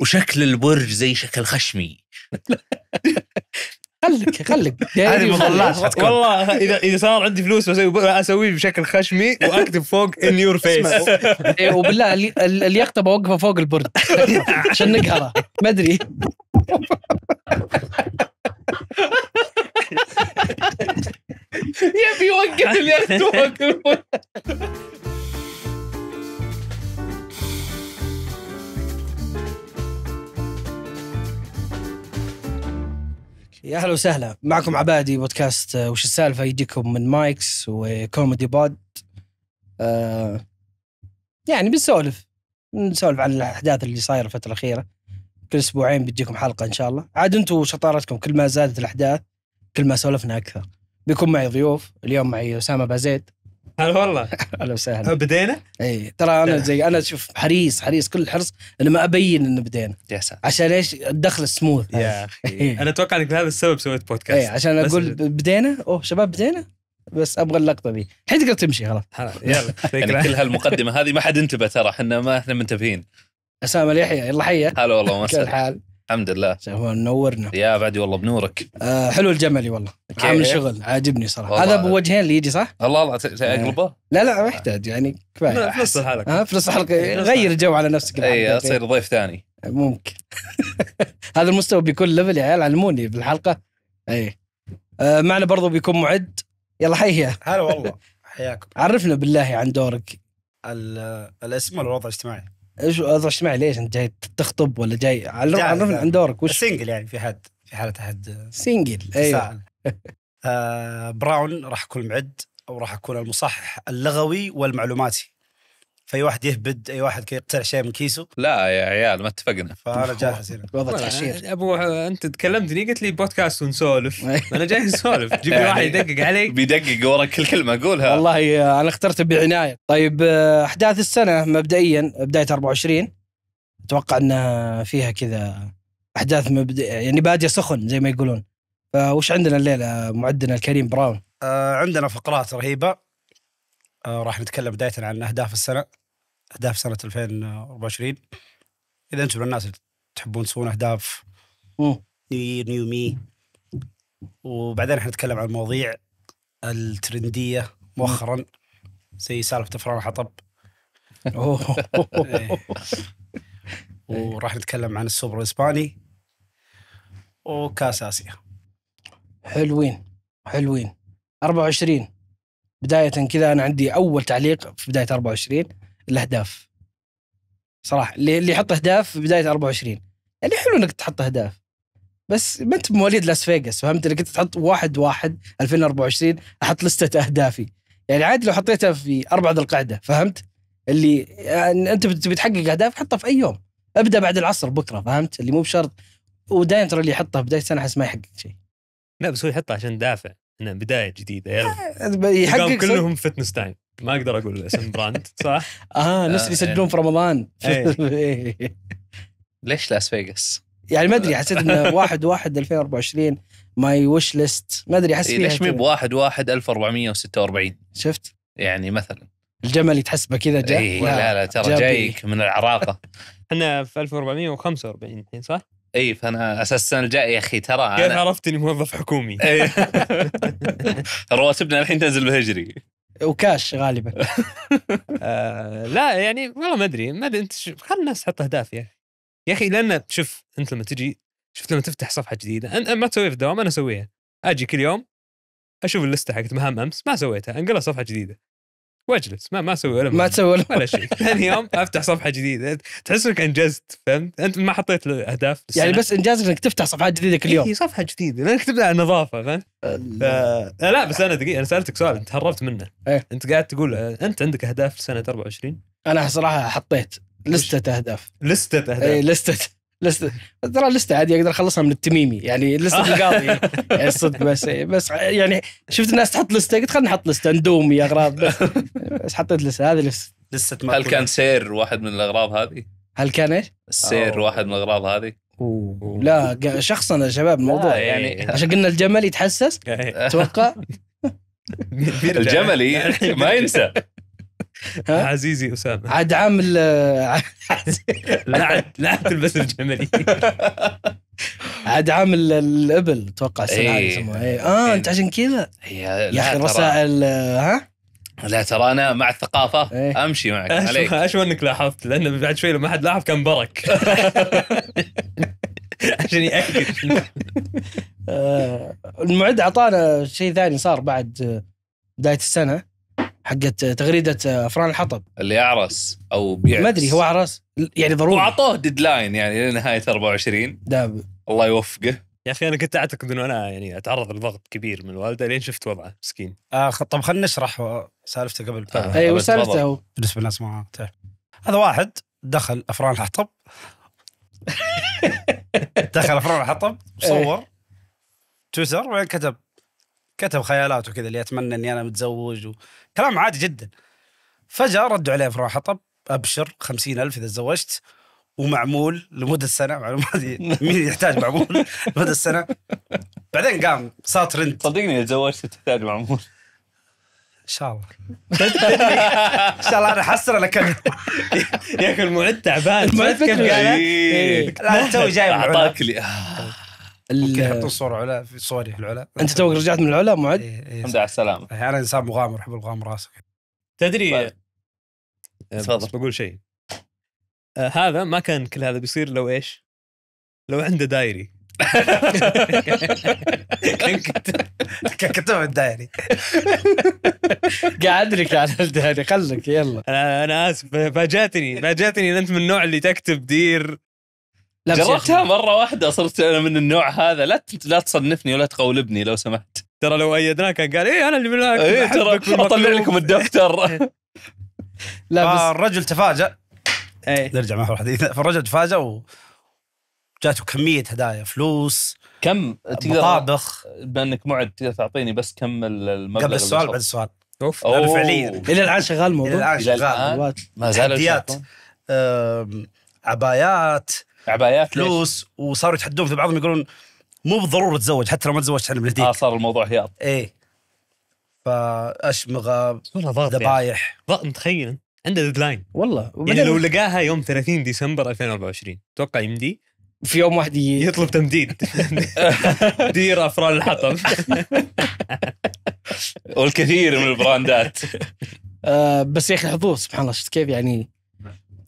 وشكل البرج زي شكل خشمي خلك خلك هذه مظلات والله اذا اذا صار عندي فلوس اسويه بشكل خشمي واكتب فوق ان يور فيس وبالله اليقطه بوقفه فوق البرج عشان نقهره ما ادري يبي يوقف اليخت فوق البرج يا اهلا وسهلا معكم عبادي بودكاست آه، وش السالفه يجيكم من مايكس وكوميدي بود آه يعني بنسولف بنسولف عن الاحداث اللي صايره الفتره الاخيره كل اسبوعين بتجيكم حلقه ان شاء الله عاد انتم شطارتكم كل ما زادت الاحداث كل ما سولفنا اكثر بيكون معي ضيوف اليوم معي اسامه بازيد هلا والله هلا وسهلا بدينا؟ اي ترى انا زي انا شوف حريص حريص كل الحرص ما ابين انه بدينا يا سلام عشان ايش الدخل السموث يا اخي انا اتوقع انك لهذا السبب سويت بودكاست اي عشان اقول بدينا اوه شباب بدينا بس ابغى اللقطه ذي الحين تقدر تمشي خلاص يلا يعني كل هالمقدمه هذه ما حد انتبه ترى احنا ما احنا منتبهين اسامه اليحيى يلا حيه هلا والله كيف الحال الحمد لله منورنا يا بعدي والله بنورك آه حلو الجملي والله عامل شغل عاجبني صراحه هذا ابو وجهين اللي يجي صح؟ الله الله اقلبه؟ آه. لا لا ما يحتاج يعني كفايه في نص الحلقه في نص الحلقه غير جو على نفسك اي اصير ضيف ثاني آه، ممكن هذا المستوى بيكون ليفل يا عيال علموني بالحلقه اي آه معنا برضو بيكون معد يلا حيا هلا والله حياكم عرفنا بالله عن دورك الاسم والوضع الاجتماعي ايش اسمع ليش انت جاي تخطب ولا جاي عرفنا عن دورك وش سنجل يعني في حد في حاله احد سنجل ايوه آه براون راح اكون معد وراح اكون المصحح اللغوي والمعلوماتي فاي واحد يهبد اي واحد يقتل شيء من كيسه لا يا عيال ما اتفقنا فانا جاهز هنا وضع تحشير ابو انت تكلمتني قلت لي بودكاست ونسولف انا جاي نسولف جيب لي واحد يدقق عليك بيدقق ورا كل كلمه اقولها والله آه، انا اخترته بعنايه طيب آه، احداث السنه مبدئيا بدايه 24 اتوقع ان فيها كذا احداث مبد... يعني باديه سخن زي ما يقولون فوش عندنا الليله آه، معدنا الكريم براون عندنا فقرات رهيبه راح نتكلم بدايه عن اهداف السنه اهداف سنه 2024 اذا انتم من الناس اللي تحبون تسوون اهداف نيو يير نيو مي وبعدين حنتكلم عن المواضيع الترنديه مؤخرا زي سالفه فران حطب إيه. وراح نتكلم عن السوبر الاسباني وكاس اسيا حلوين حلوين 24 بداية كذا أنا عندي أول تعليق في بداية 24 الاهداف صراحه اللي يحط اهداف بدايه 24 يعني حلو انك تحط اهداف بس ما انت مواليد لاس فيغاس فهمت انك انت تحط 1 1 2024 احط لسته اهدافي يعني عادي لو حطيتها في اربع ذي القعده فهمت؟ اللي يعني انت تبي تحقق اهداف حطها في اي يوم ابدا بعد العصر بكره فهمت؟ اللي مو بشرط ودايما ترى اللي يحطها بدايه السنه احس ما يحقق شيء. لا بس هو يحطها عشان دافع انه بدايه جديده يلا آه، يحقق كلهم فتنس تايم ما اقدر اقول اسم براند صح؟ اه نفس اللي آه، يسجلون في رمضان إيه. ليش لاس فيغاس؟ يعني ما ادري حسيت انه 1 1 2024 ماي وش ليست ما ادري احس إيه، ليش مي ب 1 1 1446 شفت؟ يعني مثلا الجمل يتحسبه كذا جاي إيه لا لا ترى جايك من العراقه احنا في 1445 الحين صح؟ اي فانا اساس السنه الجايه يا اخي ترى كيف عرفت اني موظف حكومي؟ إيه. رواتبنا الحين تنزل بهجري وكاش غالبا آه لا يعني والله ما ادري ما ادري انت خلي الناس تحط اهداف يا اخي يا اخي لان شوف انت لما تجي شفت لما تفتح صفحه جديده انت ما تسويها في الدوام انا اسويها اجي كل يوم اشوف اللسته حقت مهام امس ما سويتها انقلها صفحه جديده واجلس ما ما اسوي ولا ما تسوي ولا, ولا شيء ثاني يوم افتح صفحه جديده تحس انك انجزت فهمت انت ما حطيت اهداف يعني بس انجازك انك تفتح صفحات جديده كل يوم اي صفحه جديده لانك تبدا على النظافه فهمت أه. ف... آه، لا بس انا دقيقه انا سالتك سؤال انت هربت منه ايه؟ انت قاعد تقول آه، انت عندك اهداف لسنه 24 انا صراحه حطيت لستة اهداف لستة اهداف اي لستة لست ترى لسته عادي اقدر اخلصها من التميمي يعني لسته القاضيه يعني الصدق بس بس يعني شفت الناس تحط لسته قلت خلينا نحط لسته اندومي اغراض بس, بس حطيت لسته هذه لسه لسه هل كان سير واحد من الاغراض هذه؟ هل كان ايش؟ السير أوه. واحد من الاغراض هذه أوه. لا شخصا يا شباب الموضوع يعني, يعني عشان قلنا الجمل يتحسس اتوقع الجملي ما ينسى عزيزي اسامه عاد عامل لا لا تلبس الجملي عاد عامل الابل اتوقع إيه. السنه يسموها ايه. اه إيه. انت عشان كذا يا اخي رسائل ها لا ترى انا مع الثقافه ايه؟ امشي معك عليك اشو انك لاحظت لان بعد شوي لما حد لاحظ كان برك عشان ياكد آه، المعد اعطانا شيء ثاني صار بعد بدايه السنه حقت تغريده افران الحطب اللي اعرس او بيعرس ما ادري هو اعرس يعني ضروري واعطوه ديدلاين يعني لنهايه 24 داب الله يوفقه يا اخي انا كنت اعتقد انه انا يعني اتعرض لضغط كبير من الوالده لين شفت وضعه مسكين آه طب خلينا نشرح سالفته قبل آه اي وسالفته سالفته هو؟ بالنسبه للناس ما هذا واحد دخل افران الحطب دخل افران الحطب إيه. صور تويتر وين كتب كتب خيالاته وكذا اللي اتمنى اني انا متزوج وكلام عادي جدا فجاه ردوا عليه في راحه طب ابشر خمسين ألف اذا تزوجت ومعمول لمده سنه مين يحتاج معمول لمده سنه بعدين قام صار ترند صدقني اذا تزوجت تحتاج معمول ان شاء الله ان شاء الله انا حسره لك يا اخي المعد تعبان ما كيف قال إيه. لا تو جاي اعطاك لي آه. ممكن يحطون صور علا في صوري في العلا انت توك رجعت من العلا معد؟ إيه، إيه، الحمد لله على السلامه انا انسان مغامر احب الغامر راسك تدري طيب. تفضل بقول شيء آه هذا ما كان كل هذا بيصير لو ايش؟ لو عنده دايري كان كتب كتب الدايري قاعد لك على الدايري خلك يلا أه، انا اسف فاجاتني فاجاتني ان انت من النوع اللي تكتب دير جربتها مره واحده صرت انا من النوع هذا لا لا تصنفني ولا تقولبني لو سمحت ترى لو ايدناك كان قال ايه انا اللي ملاك ايه ترى اطلع لكم الدفتر إيه. لا آه، بس فالرجل تفاجأ ايه نرجع مع الحديث فالرجل تفاجأ وجاته كمية هدايا فلوس كم تقدر مطابخ بانك معد تقدر تعطيني بس كم المبلغ قبل السؤال بعد السؤال اوف انا فعليا الى الان شغال الموضوع الى الان شغال ما زال تحديات عبايات عبايات فلوس وصاروا يتحدون في بعضهم يقولون مو بالضروره تتزوج حتى لو ما تزوجت احنا بنهديك اه صار الموضوع هياط ايه فاشمغه والله ذبايح ضغط متخيل عنده ديدلاين والله يعني لو لقاها يوم 30 ديسمبر 2024 توقع يمدي في يوم واحد يطلب تمديد دير افران الحطب والكثير من البراندات آه بس يا اخي حظوظ سبحان الله شفت كيف يعني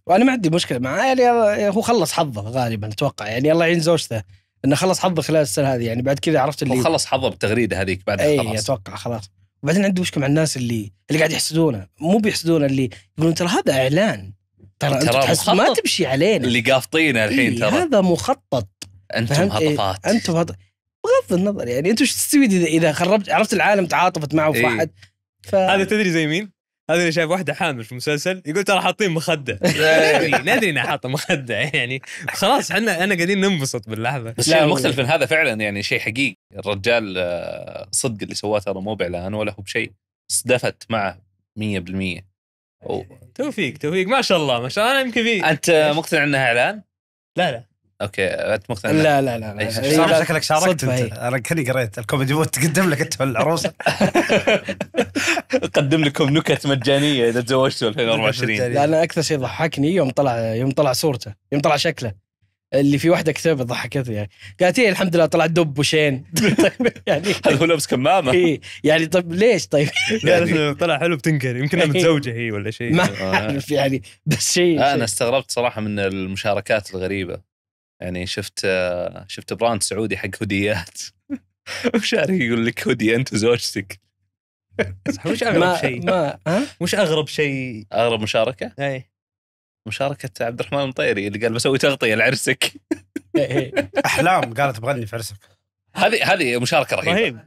وانا ما عندي مشكله معاه يعني, يعني هو خلص حظه غالبا اتوقع يعني الله يعين زوجته انه خلص حظه خلال السنه هذه يعني بعد كذا عرفت اللي خلص حظه بالتغريده هذيك بعد اي خلص. اتوقع خلاص وبعدين عندي مشكله مع الناس اللي اللي قاعد يحسدونه مو بيحسدونه اللي يقولون ترى هذا اعلان ترى ترى ما تمشي علينا اللي قافطينا الحين إيه، ترى هذا مخطط انتم إيه، هطفات إيه انتم هطفات بغض النظر يعني انتم ايش تستفيد اذا خربت عرفت العالم تعاطفت معه وفحد إيه. ف... هذا تدري زي مين؟ هذا اللي شايف واحده حامل في المسلسل يقول ترى حاطين مخده ندري انها حاطه مخده يعني خلاص احنا انا قاعدين ننبسط باللحظه بس لا المختلف من هذا فعلا يعني شيء حقيقي الرجال آه، صدق اللي سواه ترى مو باعلان ولا هو بشيء صدفت معه 100% توفيق توفيق ما شاء الله ما شاء الله انا يمكن انت مقتنع انها اعلان؟ لا لا اوكي انت مقتنع لا لا لا, لا. إيه، شكلك شاركت انت إيه. انا كاني قريت الكوميدي بوت تقدم لك انت العروسه قدم لكم نكت مجانيه اذا تزوجتوا 2024 لا انا اكثر شيء ضحكني يوم طلع يوم طلع صورته يوم طلع شكله اللي في واحده كتبت ضحكتني يعني قالت ايه الحمد لله طلع دب وشين طيب، يعني هل هو لابس كمامه؟ اي يعني طيب ليش طيب؟ يعني طلع حلو بتنكر يمكن إيه. متزوجه هي ولا شيء ما يعني بس شيء انا استغربت صراحه من المشاركات الغريبه يعني شفت شفت براند سعودي حق هوديات وشاري يقول لك هودي انت وزوجتك وش اغرب شيء؟ ما ها؟ وش اغرب شيء؟ اغرب مشاركه؟ اي مشاركة عبد الرحمن المطيري اللي قال بسوي تغطية لعرسك احلام قالت بغني في عرسك هذه هذه مشاركة رهيبة رهيب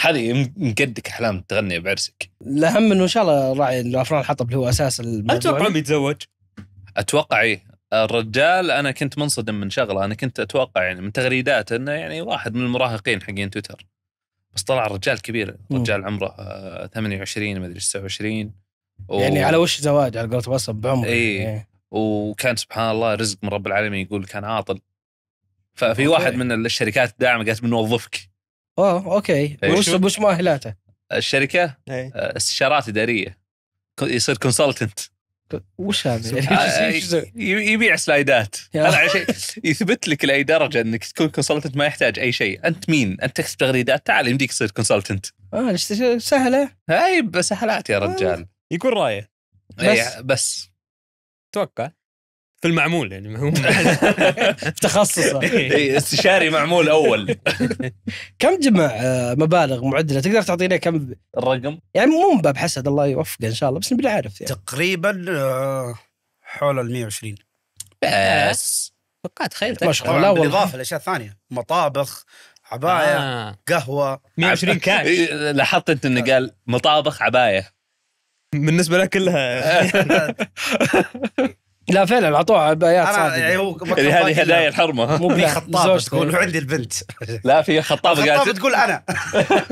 هذه مقدك احلام تغني بعرسك الاهم انه ان شاء الله راعي الافران حطب اللي هو اساس الموضوع اتوقع بيتزوج يعني. اتوقع ايه الرجال انا كنت منصدم من شغله انا كنت اتوقع يعني من تغريدات انه يعني واحد من المراهقين حقين تويتر بس طلع رجال كبير رجال عمره 28 آه، ما ادري 29 يعني و... يعني على وش زواج على قولة وصل بعمره اي إيه. وكان سبحان الله رزق من رب العالمين يقول كان عاطل ففي أوكي. واحد من الشركات الداعمه قالت بنوظفك اوه اوكي إيه. وش وش مؤهلاته؟ الشركه إيه. آه، استشارات اداريه يصير كونسلتنت وش هذا؟ يبيع سلايدات هذا عشان يثبت لك لاي درجه انك تكون كونسلتنت ما يحتاج اي شيء، انت مين؟ انت تكتب تغريدات تعال يمديك تصير كونسلتنت. اه سهله هاي سهلات يا رجال آه. يكون رايه إيه، بس, بس. توقع في المعمول يعني هو تخصصه إيه. إيه، استشاري معمول اول كم جمع آه، مبالغ معدله تقدر تعطينا كم الرقم؟ يعني مو من باب حسد الله يوفقه ان شاء الله بس نبي عارف يعني. تقريبا آه، حول ال 120 بس توقعت تخيل ما شاء الله بالاضافه لاشياء ثانيه مطابخ عبايه آه. قهوه 120 كاش إيه، لاحظت انت انه آه. قال مطابخ عبايه بالنسبه لك كلها لا فعلا اعطوها عبايات انا يعني هو هذه هدايا الحرمه مو في خطابه تقول عندي البنت لا في خطابه قالت خطابه تقول انا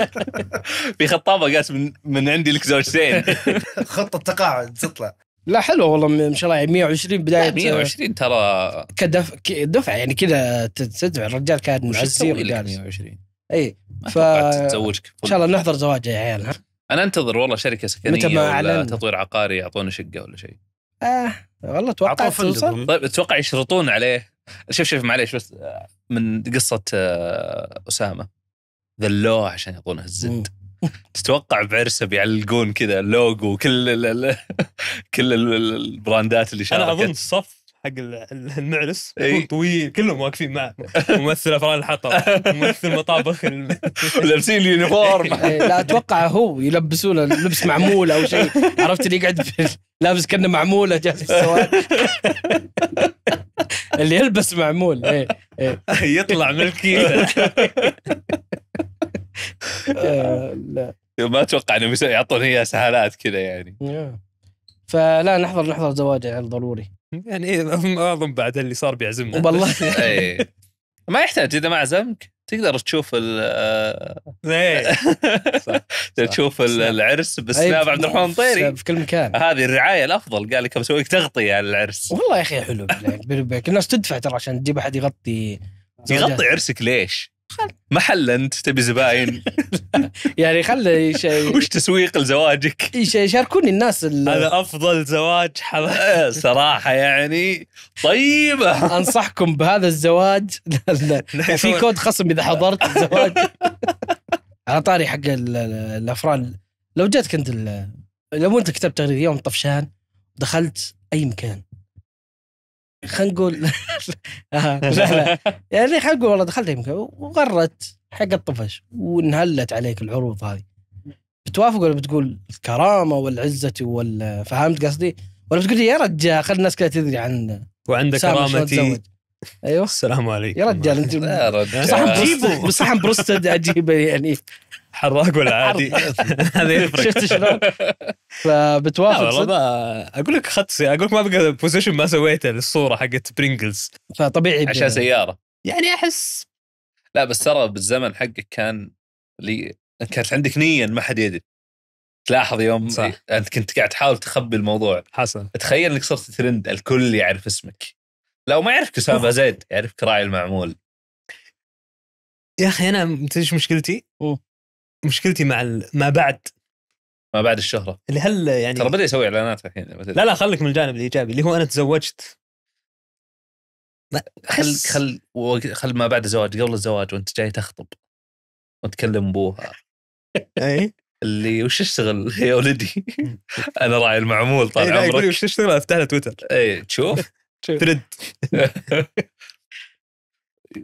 في خطابه قالت من من عندي لك زوجتين خطه تقاعد تطلع لا حلو والله ما شاء الله 120 يعني بدايه 120 ترى كدف يعني كذا تدفع الرجال كان معزير 120 اي ف تتزوجك ان شاء الله نحضر زواجه يا عيال انا انتظر والله شركه سكنيه متى ما ولا تطوير عقاري يعطونا شقه ولا شيء آه والله اتوقع طيب اتوقع يشرطون عليه شوف شوف معليش بس آه، من قصه آه، اسامه ذلوه عشان يعطونه الزد تتوقع بعرسه بيعلقون كذا لوجو كل الـ كل كل البراندات اللي شاركت انا اظن صف حق المعرس يكون طويل كلهم واقفين معه ممثل افران الحطب ممثل مطابخ لابسين اليونيفورم لا اتوقع هو يلبسونه لبس معمول او شيء عرفت اللي يقعد لابس كانه معموله جالس السواد اللي يلبس معمول ايه ايه يطلع من الكيسه لا ما اتوقع انه يعطون هي سهالات كذا يعني فلا نحضر نحضر زواجه ضروري يعني إيه، اظن بعد اللي صار بيعزمنا والله إيه. ما يحتاج اذا ما عزمك تقدر تشوف ال إيه. آه. تشوف العرس بسناب عبد الرحمن طيري في كل مكان هذه الرعايه الافضل قال لك بسوي لك تغطيه على العرس والله يا اخي حلو بيني وبينك الناس تدفع ترى عشان تجيب احد يغطي يغطي عرسك ليش؟ محل انت تبي زباين يعني خل وش تسويق لزواجك؟ يشاركوني الناس هذا افضل زواج إيه، صراحه يعني طيبه انصحكم بهذا الزواج نعم. في كود خصم اذا حضرت الزواج على طاري حق الافران لو جاتك انت لو انت كتبت تغريده يوم طفشان دخلت اي مكان خلينا نقول آه، لا لا يعني خلينا نقول والله دخلت يمكن وغرت حق الطفش وانهلت عليك العروض هذه بتوافق ولا بتقول الكرامه والعزه وال ولا فهمت قصدي؟ ولا بتقول يا رجال خلي الناس كلها تدري عن وعندك كرامتي ايوه السلام عليكم يا رجال انت يا رجال صح بروستد اجيبه يعني حراق ولا عادي هذا يفرق شفت شلون؟ فبتوافق والله اقول لك سيارة. اقول لك ما بقى بوزيشن ما سويته للصوره حقت برينجلز فطبيعي عشان سياره يعني احس لا بس ترى بالزمن حقك كان لي كانت عندك نيه ما حد يدري تلاحظ يوم صح. انت كنت قاعد تحاول تخبي الموضوع حسن تخيل انك صرت ترند الكل يعرف اسمك لو ما يعرفك اسامه زيد يعرفك راعي المعمول يا اخي انا ايش مشكلتي؟ أوه. مشكلتي مع ما بعد ما بعد الشهره اللي هل يعني ترى بدا يسوي اعلانات الحين لا لا خليك من الجانب الايجابي اللي هو انا تزوجت ما خل خل خل ما بعد الزواج قبل الزواج وانت جاي تخطب وتكلم ابوها اي اللي وش اشتغل يا ولدي؟ انا راعي المعمول طال عمرك وش اشتغل افتح له تويتر اي تشوف ترد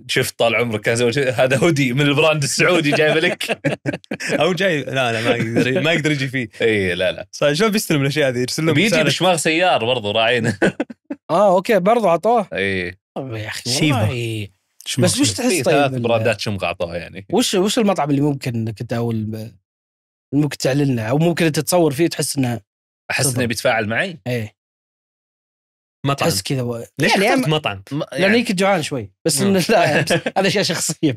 شوف طال عمرك كان زوج هذا هودي من البراند السعودي جايبه لك او جاي لا لا ما يقدر ما يقدر يجي فيه اي لا لا شلون بيستلم الاشياء هذه يرسل لهم بيجي بشماغ سيار برضو راعينا اه اوكي برضو عطوه اي طيب يا اخي شيبا بس وش تحس طيب ثلاث براندات شمغ عطوها يعني وش وش المطعم اللي ممكن انك انت او ممكن تعلن له او ممكن انت تصور فيه تحس انه احس انه بيتفاعل معي؟ ايه مطعم تحس كذا و... ليش يعني اخترت مطعم؟ يعني... لاني يعني كنت جوعان شوي بس آه. لا هذا اشياء شخصيه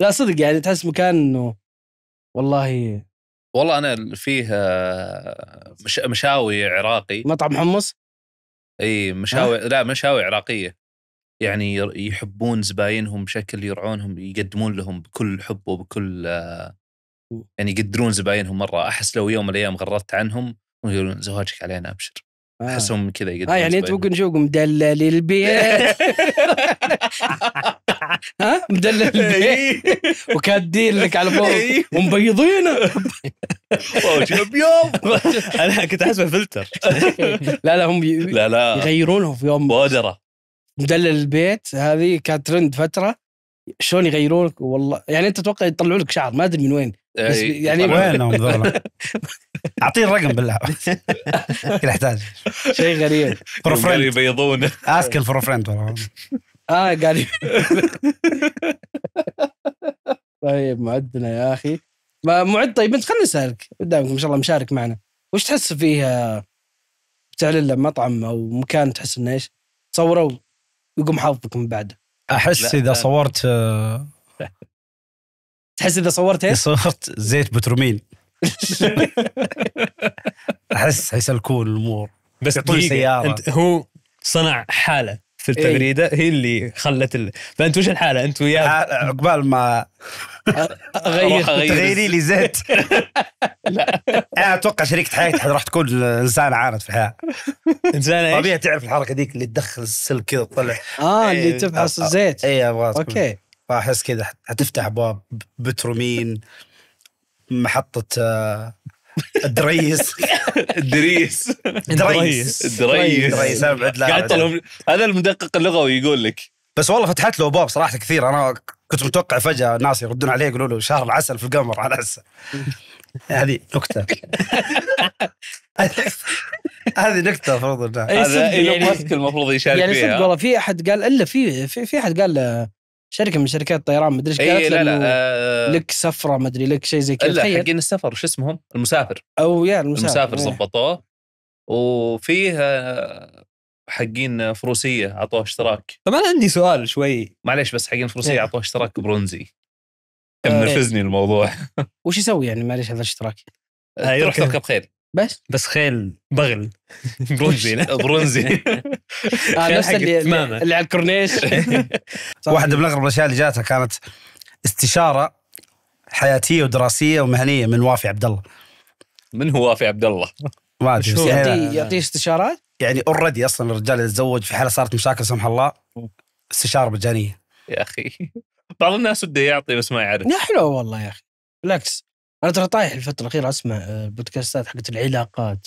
لا صدق يعني تحس مكان انه والله والله انا فيه آه، مش... مشاوي عراقي مطعم حمص؟ اي مشاوي لا مشاوي عراقيه يعني يحبون زباينهم بشكل يرعونهم يقدمون لهم بكل حب وبكل آه، يعني يقدرون زباينهم مره احس لو يوم من الايام غردت عنهم ويقولون زواجك علينا ابشر احسهم كذا اه يعني انت ممكن تشوف مدلل البيت ها مدلل إيه. البيت وكادين لك على فوق إيه. ومبيضينه وجه ابيض انا كنت احسبه فلتر لا لا هم لا لا يغيرونهم في يوم بودره مدلل البيت هذه كانت ترند فتره شلون يغيرونك والله يعني انت تتوقع يطلعوا لك شعر ما ادري من وين إيه، يعني وينهم ذولا؟ اعطيه الرقم بالله يحتاج شيء غريب فور فريند يبيضونه اسكن فور فريند اه قال طيب معدنا يا اخي معد طيب انت خليني اسالك قدامك ما شاء الله مشارك معنا وش تحس فيه بتعلن له مطعم او مكان تحس انه ايش تصوره ويقوم حافظك من بعده احس اذا صورت آه، تحس اذا صورت ايش؟ صورت زيت بترومين احس حيسلكون الامور بس يعطوني سياره انت هو صنع حاله في إيه. التغريده هي اللي خلت ال... فانت وش الحاله انت وياه عقبال ما اغير تغيري لي زيت لا انا اتوقع شريكه حياتي راح تكون انسان عارض في الحياه انسان ايش؟ طبيعي تعرف الحركه ذيك اللي تدخل السلك كذا تطلع اه اللي إيه. تفحص آه، آه. الزيت اي ابغى اوكي فاحس كذا حتفتح باب بترومين محطه آه، الدريس الدريس الدريس الدريس قاعد هذا المدقق اللغوي يقول لك بس والله فتحت له باب صراحه كثير انا كنت متوقع فجاه ناس يردون عليه يقولوا له شهر العسل في القمر على هسه هذه نكته هذه نكته المفروض هذا إيه، ايلون ماسك المفروض يشارك يعني فيها يعني صدق والله في احد قال الا في في, في احد قال شركه من شركات الطيران مدري ايش إيه، قالت لا لا آه، لك سفره مدري لك شيء زي كذا لا حقين السفر وش اسمهم؟ المسافر او يا المسافر المسافر ظبطوه إيه. وفيه آه، حقين فروسيه اعطوه اشتراك طب انا عندي سؤال شوي معليش بس حقين فروسيه إيه. اعطوه اشتراك برونزي منرفزني آه، الموضوع وش يسوي يعني معليش هذا الاشتراك؟ يروح تركب خيل بس بس خيل بغل برونزي برونزي آه نفس اللي اللي على الكورنيش واحده من اغرب الاشياء اللي جاتها كانت استشاره حياتيه ودراسيه ومهنيه من وافي عبد الله من هو وافي عبد الله؟ ما ادري يعني يعطيه يعطيه استشارات؟ يعني اوريدي اصلا الرجال يتزوج في حاله صارت مشاكل لا سمح الله استشاره مجانيه يا اخي بعض الناس وده يعطي بس ما يعرف لا حلو والله يا اخي بالعكس انا ترى طايح الفتره الاخيره اسمع البودكاستات آه، حقت العلاقات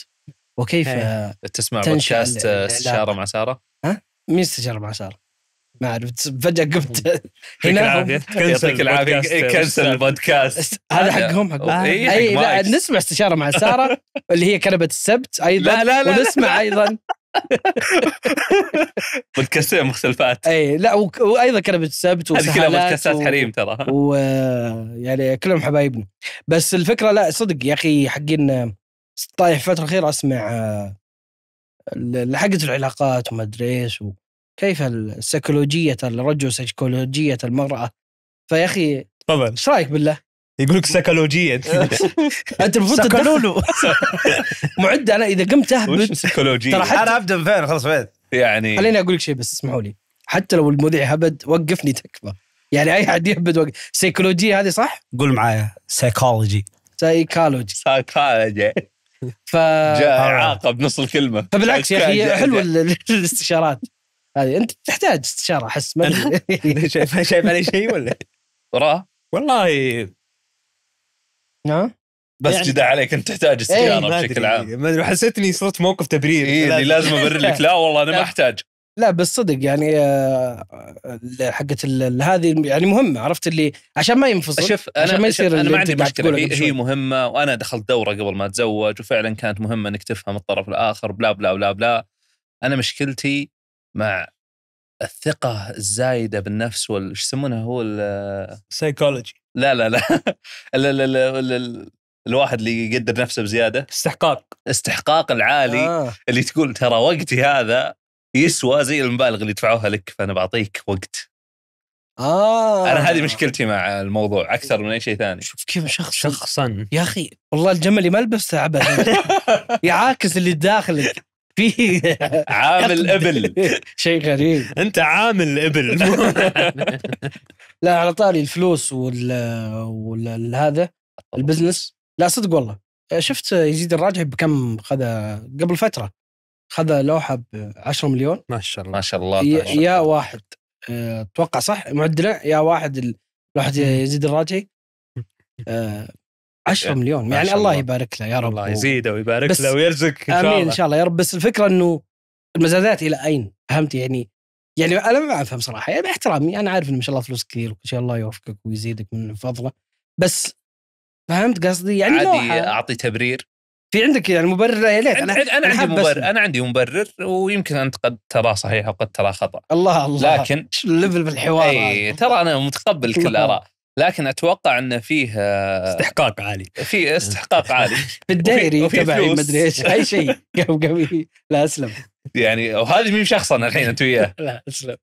وكيف إيه. آه، تسمع بودكاست آه، استشاره مع ساره؟ ها؟ مين استشاره مع ساره؟ ما اعرف فجاه قمت هنا يعطيك العافيه كنسل البودكاست هذا حقهم حقهم إيه، اي لا نسمع استشاره مع ساره اللي هي كنبه السبت ايضا لا لا لا ونسمع ايضا بودكاستين مختلفات اي لا وايضا كلمه السبت هذه كلها بودكاستات حريم ترى و... يعني كلهم حبايبنا بس الفكره لا صدق يا اخي حقين طايح الفتره الاخيره اسمع حقه العلاقات وما ادري ايش وكيف السيكولوجيه الرجل سيكولوجيه المراه فيا اخي طبعا ايش رايك بالله؟ يقول لك سيكولوجيا انت المفروض تدخل له معد انا اذا قمت اهبط سيكولوجيا ترى انا ابدا فين خلاص فين يعني خليني اقول لك شيء بس اسمحوا لي حتى لو المذيع هبد وقفني تكفى يعني اي حد يهبد وقف سيكولوجيا هذه صح؟ قول معايا سيكولوجي سيكولوجي سيكولوجي ف جاء اعاقه بنص الكلمه فبالعكس يا اخي حلوه الاستشارات هذه انت تحتاج استشاره احس ما شايف شايف علي شيء ولا؟ وراه والله بس يعني... جدا عليك انت تحتاج إيه، السياره ايه بشكل عام ما ادري حسيت اني صرت موقف تبرير اي اللي لازم ابرر لك لا والله انا ما احتاج لا بس صدق يعني آه، حقت هذه يعني مهمه عرفت اللي عشان ما ينفصل شوف انا عشان ما يصير انا ما عندي مشكله هي, هي مهمه وانا دخلت دوره قبل ما اتزوج وفعلا كانت مهمه انك تفهم الطرف الاخر بلا بلا بلا بلا انا مشكلتي مع الثقه الزايده بالنفس وال ايش يسمونها هو ال سايكولوجي لا لا لا الـ الـ الـ الـ الـ الواحد اللي يقدر نفسه بزياده استحقاق استحقاق العالي آه. اللي تقول ترى وقتي هذا يسوى زي المبالغ اللي يدفعوها لك فانا بعطيك وقت آه. انا هذه مشكلتي مع الموضوع اكثر من اي شيء ثاني شوف كيف شخص شخصا يا اخي والله الجمل اللي ما لبسته عبث يعاكس اللي داخلك في عامل ابل شيء غريب انت عامل ابل لا على طاري الفلوس وال والهذا البزنس لا صدق والله شفت يزيد الراجح بكم خذا قبل فتره خذا لوحه ب 10 مليون ما شاء الله ما شاء الله يا واحد اتوقع أه، صح معدله يا واحد لوحه يزيد الراجحي أه، 10 إيه، مليون يعني الله, الله يبارك له يا رب الله يزيده ويبارك له ويرزقك ان شاء الله امين ان شاء الله يا رب بس الفكره انه المزادات الى اين؟ فهمت يعني يعني انا ما افهم صراحه يعني باحترامي انا عارف انه ما شاء الله فلوس كثير وان شاء الله يوفقك ويزيدك من فضله بس فهمت قصدي يعني عادي اعطي تبرير في عندك يعني مبرر يا ليت انا انا عندي مبرر انا عندي مبرر ويمكن انت قد تراه صحيح وقد تراه خطا الله الله لكن الليفل بالحوار اي ترى انا متقبل كل الاراء لكن اتوقع انه آه، فيه استحقاق عالي في استحقاق عالي بالدائري تبعي ما ادري ايش اي شيء قوي لا اسلم يعني وهذه مين شخصا الحين انت وياه لا اسلم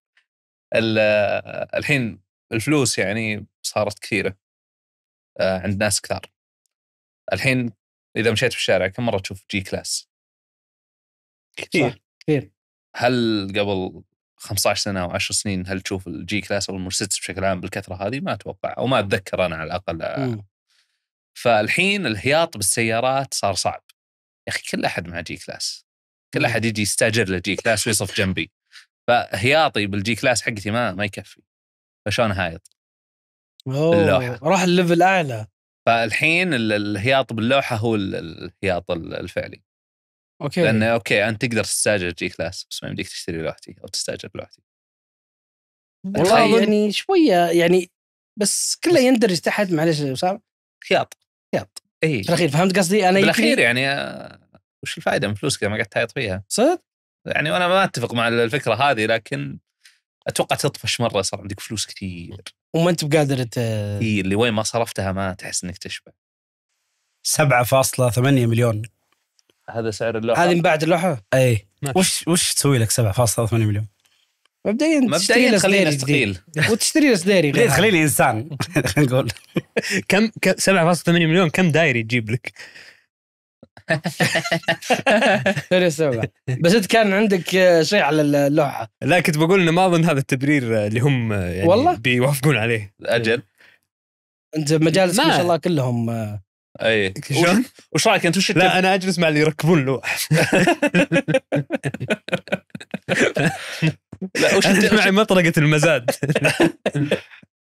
آه، الحين الفلوس يعني صارت كثيره آه، عند ناس كثار الحين اذا مشيت في الشارع كم مره تشوف جي كلاس كثير كثير هل قبل 15 سنه او 10 سنين هل تشوف الجي كلاس او المرسيدس بشكل عام بالكثره هذه ما اتوقع او ما اتذكر انا على الاقل م. فالحين الهياط بالسيارات صار صعب يا اخي كل احد مع جي كلاس كل احد يجي يستاجر له جي كلاس ويصف جنبي فهياطي بالجي كلاس حقتي ما ما يكفي فشلون هايط؟ اوه راح الليفل اعلى فالحين الهياط باللوحه هو الهياط الفعلي اوكي لانه اوكي انت تقدر تستاجر جي كلاس بس ما يمديك تشتري لوحتي او تستاجر لوحتي والله يعني شويه يعني بس كله يندرج تحت معلش يا اسامه خياط خياط اي في الاخير فهمت قصدي انا بالاخير يعني آه، وش الفائده من فلوسك ما قاعد تعيط فيها؟ صدق؟ يعني وانا ما اتفق مع الفكره هذه لكن اتوقع تطفش مره صار عندك فلوس كثير وما انت بقادر ت اللي وين ما صرفتها ما تحس انك تشبع 7.8 مليون هذا سعر اللوحه هذه من بعد اللوحه؟ اي وش وش تسوي لك 7.8 مليون؟ مبدئيا مبدئيا خلينا ثقيل وتشتري ناس دايري خليني انسان خلينا نقول كم 7.8 مليون كم دايري تجيب لك؟ بس انت كان عندك شيء على اللوحه لا كنت بقول انه ما اظن هذا التبرير اللي هم يعني والله بيوافقون عليه اجل إيه. انت مجالس ما شاء الله كلهم آه، اي شلون؟ وش رايك انت وش لا انا اجلس مع اللي يركبون اللوح لا وش انت معي مطرقه المزاد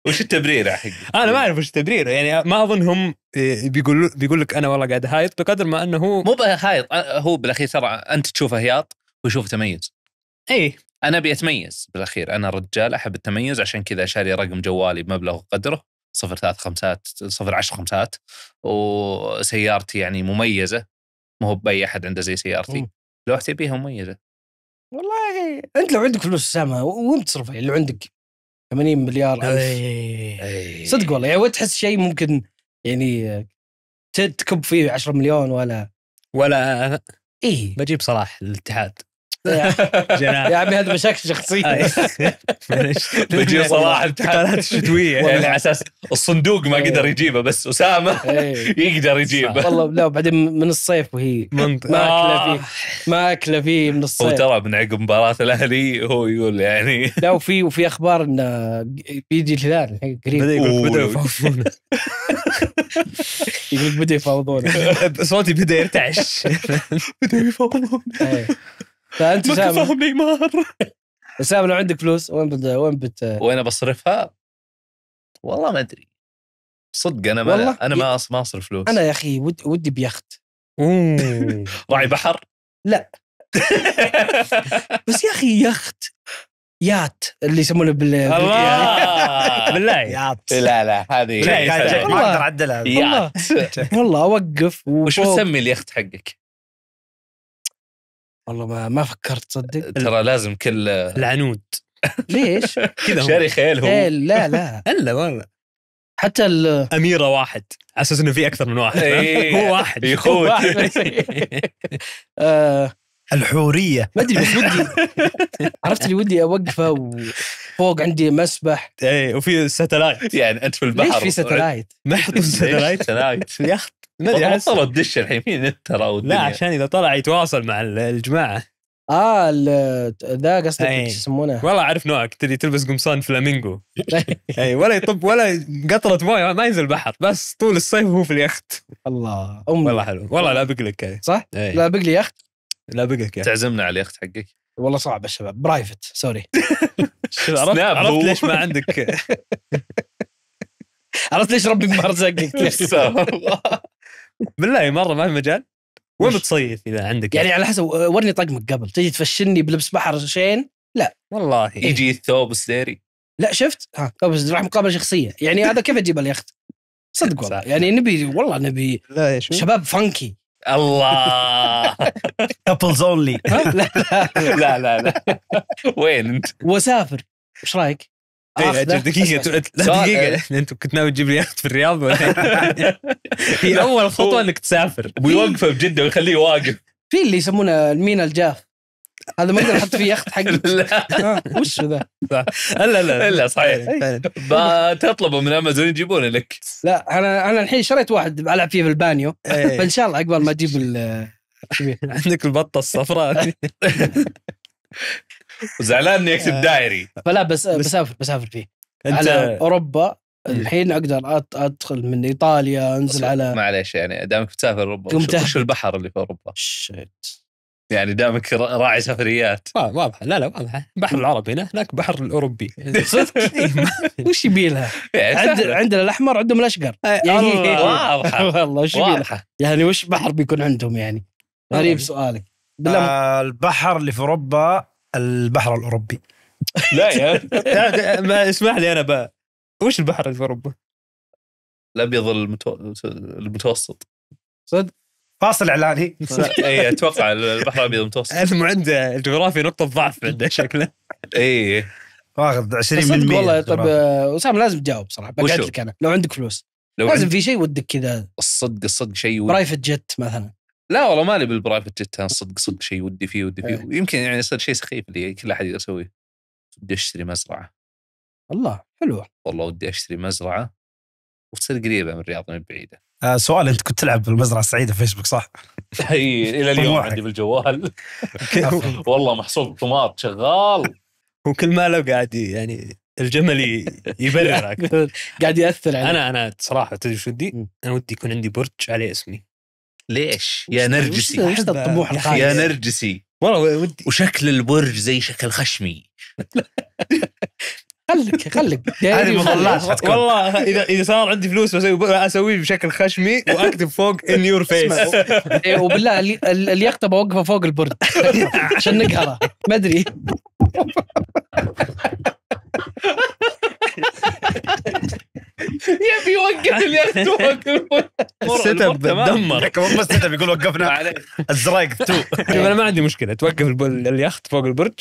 وش التبرير حقي؟ انا ما اعرف وش التبرير يعني ما اظن هم إيه، بيقول بيقول لك انا والله قاعد هايط بقدر ما انه هو مو بهايط هو بالاخير ترى انت تشوفه هياط ويشوفه تميز اي انا ابي اتميز بالاخير انا رجال احب التميز عشان كذا شاري رقم جوالي بمبلغ قدره صفر ثلاث خمسات صفر عشر خمسات وسيارتي يعني مميزه ما هو باي احد عنده زي سيارتي لوحتي بيها مميزه والله انت لو عندك فلوس سامة وين تصرفها يعني لو عندك 80 مليار ألف أي. أي. صدق والله يعني تحس شيء ممكن يعني تكب فيه 10 مليون ولا ولا اي بجيب صلاح للاتحاد يا عمي هذا مشاكل شخصيه آه، إيه. بجيب صلاح الانتقالات الشتويه يعني على اساس الصندوق ما إيه. قدر يجيبه بس اسامه إيه. يقدر يجيبه والله لا وبعدين من الصيف وهي ما اكله آه. فيه ما اكله فيه من الصيف هو ترى من عقب مباراه الاهلي هو يقول يعني لا وفي وفي اخبار انه بيجي الهلال قريب بدأوا يفاوضونه يقول بدأوا يفاوضونه صوتي بدأ يرتعش بدأوا يفاوضونه فانت ما فاهم نيمار اسامه لو عندك فلوس وين بت... وين بت... وين بصرفها؟ والله ما ادري صدق انا ما انا ما ما اصرف فلوس انا يا اخي ود... ودي بيخت راعي بحر؟ لا بس يا اخي يخت يات اللي يسمونه بال بالله يات لا لا هذه ما اقدر اعدلها والله اوقف وش مسمي اليخت حقك؟ والله ما, ما فكرت تصدق أه، ترى لازم كل العنود ليش؟ كذا شاري خيل هو إيه، لا لا الا والله حتى اميره واحد على اساس انه في اكثر من واحد إيه. هو واحد يخوت آه. الحوريه ما ادري بس ودي عرفت اللي ودي اوقفه و... فوق عندي مسبح اي وفي ساتلايت يعني انت في البحر ليش في ساتلايت؟ ما يحطون ساتلايت ساتلايت يا اخي ما ادري بطلوا الدش الحين مين انت لا عشان اذا طلع يتواصل مع الجماعه اه ذا قصدك ايش يسمونه والله اعرف نوعك تدري تلبس قمصان فلامينجو اي ولا يطب ولا قطره مويه ما ينزل بحر بس طول الصيف وهو في اليخت الله امي والله حلو والله لا لك يعني. صح؟ إيه. لا لي يخت لا لك يعني. تعزمنا على اليخت حقك والله صعب الشباب برايفت سوري عرفت, عرفت ليش ما عندك عرفت ليش ربي ما رزقك بالله مره ما في مجال وين بتصيف اذا عندك يعني على حسب ورني طقمك قبل تجي تفشلني بلبس بحر شين لا والله إيه. يجي الثوب السيري لا شفت ها راح مقابله شخصيه يعني هذا كيف اجيب اليخت صدق والله يعني نبي والله نبي شباب فانكي الله كابلز اونلي لا لا لا لا وين انت؟ واسافر ايش رايك؟ طيب، دقيقة دقيقة آه. انت كنت ناوي تجيب لي في الرياض هي اول خطوة انك تسافر ويوقفه بجدة ويخليه واقف في اللي يسمونه المينا الجاف هذا ما اقدر احط فيه يخت حقي لا آه، وش ذا؟ لا لا لا صحيح تطلبه من امازون يجيبونه لك لا انا انا الحين شريت واحد العب فيه في البانيو إيه. فان شاء الله عقبال ما اجيب عندك البطه الصفراء زعلان اني اكتب آه. دايري فلا بس بسافر بسافر فيه انت على اوروبا الحين اقدر ادخل من ايطاليا انزل على معليش يعني دامك بتسافر اوروبا وش البحر اللي في اوروبا؟ شيت يعني دامك راعي سفريات واضحه لا لا واضحه بحر العرب هنا هناك بحر الاوروبي صدق إيه، وش يبي لها؟ إيه، عندنا الاحمر عندهم الاشقر إيه، يعني واضحه والله وش يبي يعني وش بحر بيكون عندهم يعني؟ غريب آه. سؤالك آه، البحر اللي في اوروبا البحر الاوروبي لا يا ما اسمح لي انا بقى وش البحر اللي في اوروبا؟ الابيض المتوسط صدق فاصل اعلاني اي اتوقع البحر الابيض المتوسط المهم عنده الجغرافيا نقطه ضعف عنده شكله اي واخذ 20 من والله طب اسامه آه، لازم تجاوب صراحه بقعد لك انا لو عندك فلوس لو لازم عند... في شيء ودك كذا الصدق الصدق شيء ودي. برايفت جيت مثلا لا والله مالي بالبرايفت جيت انا صدق صدق شيء ودي فيه ودي فيه إيه. يمكن يعني يصير شيء سخيف اللي كل احد يقدر يسويه ودي اشتري مزرعه الله حلوه والله ودي اشتري مزرعه وتصير قريبه من الرياض من بعيده آه، سؤال انت كنت تلعب بالمزرعه السعيده في فيسبوك صح؟ اي الى اليوم عندي بالجوال والله محصول طماط شغال وكل ما لو قاعد يعني الجمل يبررك قاعد ياثر عليك انا انا صراحه تدري شو ودي؟ انا ودي يكون عندي برج عليه اسمي ليش؟ يا نرجسي وش الطموح الخايس يا نرجسي والله ودي وشكل البرج زي شكل خشمي خلك خلك هذه والله اذا اذا صار عندي فلوس اسويه بشكل خشمي واكتب فوق ان يور فيس وبالله اليخته بوقفه فوق البرج عشان نقهره ما ادري يبي يوقف اليخت فوق السيت اب دمر مو السيت اب يقول وقفنا الزرايق تو طيب، انا ما عندي مشكله توقف اليخت فوق البرج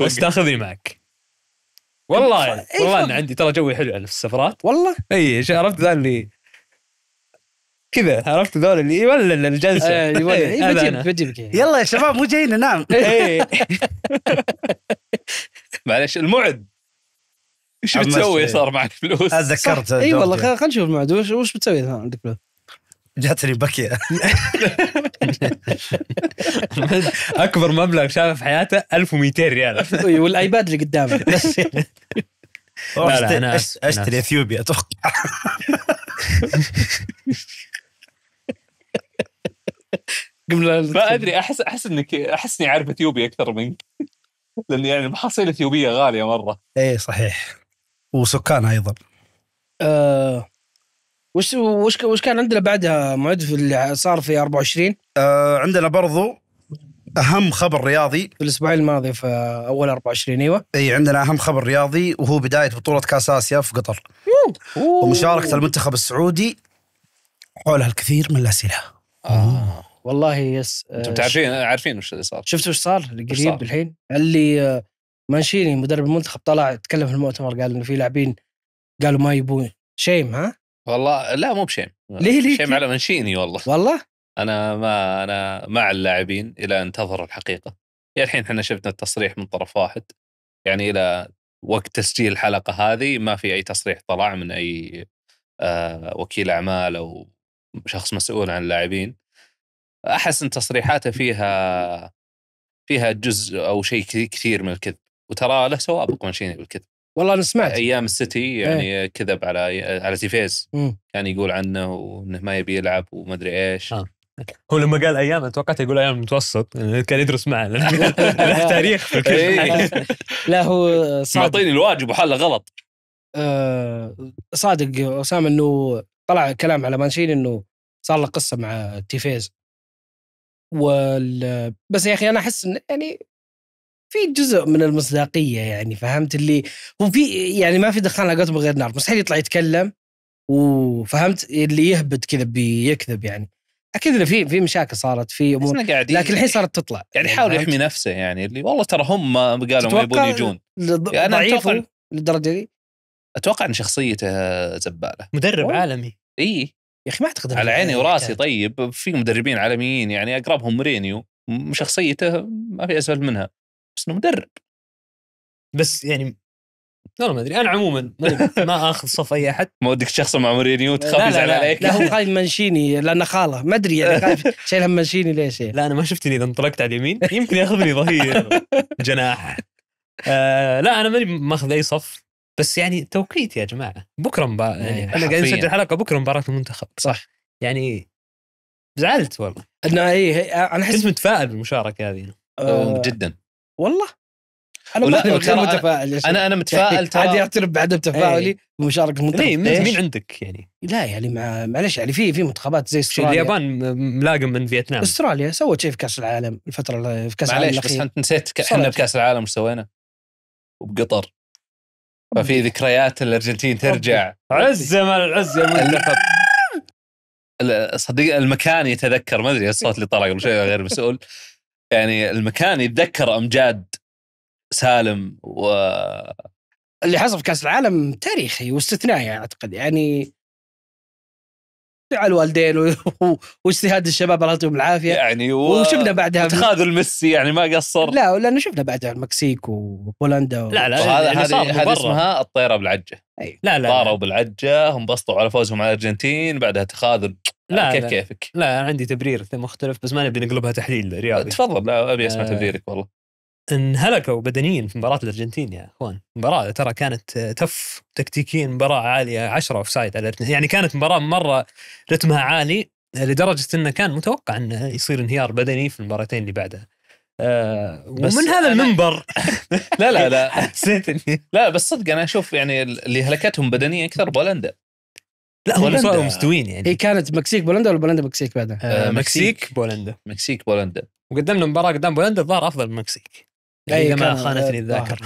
بس تاخذني معك والله إيه، والله انا عندي ترى جوي حلو انا في السفرات والله اي عرفت ذا اللي كذا عرفت ذول اللي يولل الجلسه بجيب يلا يا شباب مو جايين ننام معلش المعد ايش بتسوي صار معك فلوس؟ اتذكرت اي والله خلينا نشوف المعد وش بتسوي عندك فلوس؟ جاتني بكية أكبر مبلغ شافه في حياته 1200 ريال والآيباد اللي قدامه بس لا لا أنا أشتري أثيوبيا أتوقع ما ادري احس احس انك احس اني عارف اثيوبيا اكثر منك لان يعني المحاصيل الاثيوبيه غاليه مره ايه صحيح وسكانها ايضا آه، وش وش وش كان عندنا بعدها معد في اللي صار في 24 آه عندنا برضو اهم خبر رياضي في الاسبوع الماضي في اول 24 ايوه اي عندنا اهم خبر رياضي وهو بدايه بطوله كاس اسيا في قطر ومشاركه المنتخب السعودي حولها الكثير من الاسئله آه. والله يس انتم تعرفين عارفين وش اللي صار شفتوا وش صار قريب الحين اللي آه، مانشيني مدرب المنتخب طلع تكلم في المؤتمر قال انه في لاعبين قالوا ما يبون شيم ها والله لا مو بشيم ليه ليه شيم على منشيني والله والله انا ما انا مع اللاعبين الى ان تظهر الحقيقه يا الحين احنا شفنا التصريح من طرف واحد يعني الى وقت تسجيل الحلقه هذه ما في اي تصريح طلع من اي آه وكيل اعمال او شخص مسؤول عن اللاعبين احس ان تصريحاته فيها فيها جزء او شيء كثير من الكذب وترى له سوابق منشيني بالكذب والله انا سمعت ايام السيتي يعني ايه. كذب على على تيفيز كان يعني يقول عنه وانه ما يبي يلعب وما ادري ايش آه. هو لما قال ايام اتوقعت يقول ايام المتوسط يعني كان يدرس معنا له تاريخ إيه. لا هو صادق معطيني الواجب وحله غلط آه، صادق اسامه انه طلع كلام على مانشيني انه صار له قصه مع تيفيز وال بس يا اخي انا احس يعني في جزء من المصداقيه يعني فهمت اللي هو في يعني ما في دخان علاقتهم غير نار مستحيل يطلع يتكلم وفهمت اللي يهبد كذا بيكذب يعني اكيد انه في في مشاكل صارت في امور لكن الحين صارت تطلع يعني, يعني، حاول يحمي نفسه يعني اللي والله ترى هم قالوا ما يبون يجون يعني انا اتوقع للدرجه دي اتوقع ان شخصيته زباله مدرب أوه. عالمي اي يا اخي ما اعتقد على عيني وراسي طيب في مدربين عالميين يعني اقربهم مورينيو شخصيته ما في اسفل منها بس انه مدرب بس يعني والله ما ادري انا عموما ما اخذ صف اي احد ما ودك شخص مع مورينيو تخاف يزعل عليك لا هو خايف منشيني لانه خاله ما ادري يعني خايف شايل هم منشيني ليش يعني. لا انا ما شفتني اذا انطلقت على اليمين يمكن ياخذني ظهير جناح آه لا انا ماني ماخذ اي صف بس يعني توقيت يا جماعه بكره مبا... إيه، يعني احنا قاعدين نسجل حلقه بكره مباراه المنتخب صح يعني زعلت والله انا اي إيه، انا احس كنت متفائل بالمشاركه هذه آه، جدا والله انا ما غير متفائل انا انا متفائل يعني ترى عادي اعترف بعدم تفاؤلي ايه. بمشاركه المنتخب ايه. مين عندك يعني؟ لا يعني مع معلش يعني في في منتخبات زي استراليا اليابان ملاقم من فيتنام استراليا سوت شيء في كاس العالم الفتره في كاس العالم معلش بس انت نسيت احنا بكاس العالم وش سوينا؟ وبقطر ففي ذكريات الارجنتين ترجع عز العز يا صديق المكان يتذكر ما ادري الصوت اللي طلع قبل شوي غير مسؤول يعني المكان يتذكر امجاد سالم و اللي حصل في كاس العالم تاريخي واستثنائي اعتقد يعني على الوالدين واجتهاد الشباب الله يعطيهم العافيه يعني و... وشفنا بعدها تخاذل ميسي يعني ما قصر لا لانه شفنا بعدها المكسيك وبولندا و... لا لا طيب، يعني هذه هذه اسمها الطيره بالعجه أي. لا لا طاروا بالعجه انبسطوا على فوزهم على الارجنتين بعدها تخاذل لا كيف لا كيفك لا انا عندي تبرير مختلف بس ما نبي نقلبها تحليل رياضي تفضل لا ابي اسمع آه، تبريرك والله انهلكوا بدنيا في مباراه الارجنتين يا اخوان مباراه ترى كانت تف تكتيكيا مباراه عاليه 10 اوف سايد على الارجنتين يعني كانت مباراه مره رتمها عالي لدرجه انه كان متوقع انه يصير انهيار بدني في المباراتين اللي بعدها آه ومن هذا المنبر لا لا لا حسيت اني لا بس صدق انا اشوف يعني اللي هلكتهم بدنيا اكثر بولندا لا هولندا صاروا مستويين يعني هي إيه، كانت مكسيك بولندا ولا بولندا مكسيك بعدها؟ آه, آه، مكسيك بولندا مكسيك بولندا وقدمنا مباراه قدام بولندا الظاهر افضل من المكسيك اي يعني ما خانتني الذاكره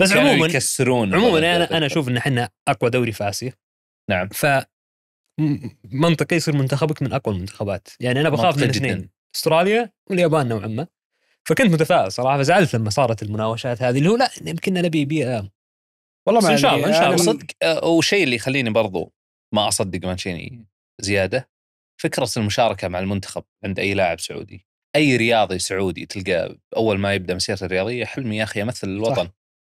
بس عموما يكسرون عموما انا انا اشوف ان احنا اقوى دوري في اسيا نعم ف منطقي يصير منتخبك من اقوى المنتخبات يعني انا بخاف من الاثنين استراليا واليابان نوعا ما فكنت متفائل صراحه فزعلت لما صارت المناوشات هذه اللي هو لا يمكن نبي بيئه والله ما ان شاء الله ان شاء الله صدق آه، وشيء اللي يخليني برضو ما اصدق مانشيني زياده فكره المشاركه مع المنتخب عند اي لاعب سعودي اي رياضي سعودي تلقاه اول ما يبدا مسيرته الرياضيه حلمي يا اخي امثل الوطن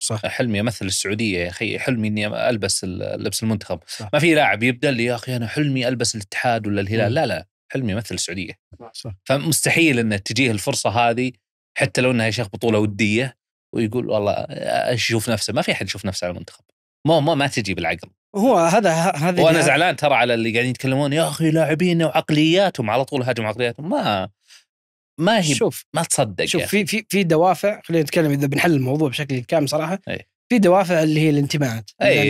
صح. صح حلمي امثل السعوديه يا اخي حلمي اني البس لبس المنتخب صح. ما في لاعب يبدا لي يا اخي انا حلمي البس الاتحاد ولا الهلال م. لا لا حلمي يمثل السعوديه صح. فمستحيل انه تجيه الفرصه هذه حتى لو انها يا شيخ بطوله وديه ويقول والله اشوف نفسه ما في احد يشوف نفسه على المنتخب مو ما, ما تجي بالعقل هو هذا هذا وانا زعلان ترى على اللي قاعدين يتكلمون يا اخي لاعبين وعقلياتهم على طول هاجم عقلياتهم ما ما هي شوف ما تصدق شوف في في في دوافع خلينا نتكلم اذا بنحل الموضوع بشكل كامل صراحه أي. في دوافع اللي هي الانتماءات أي يعني,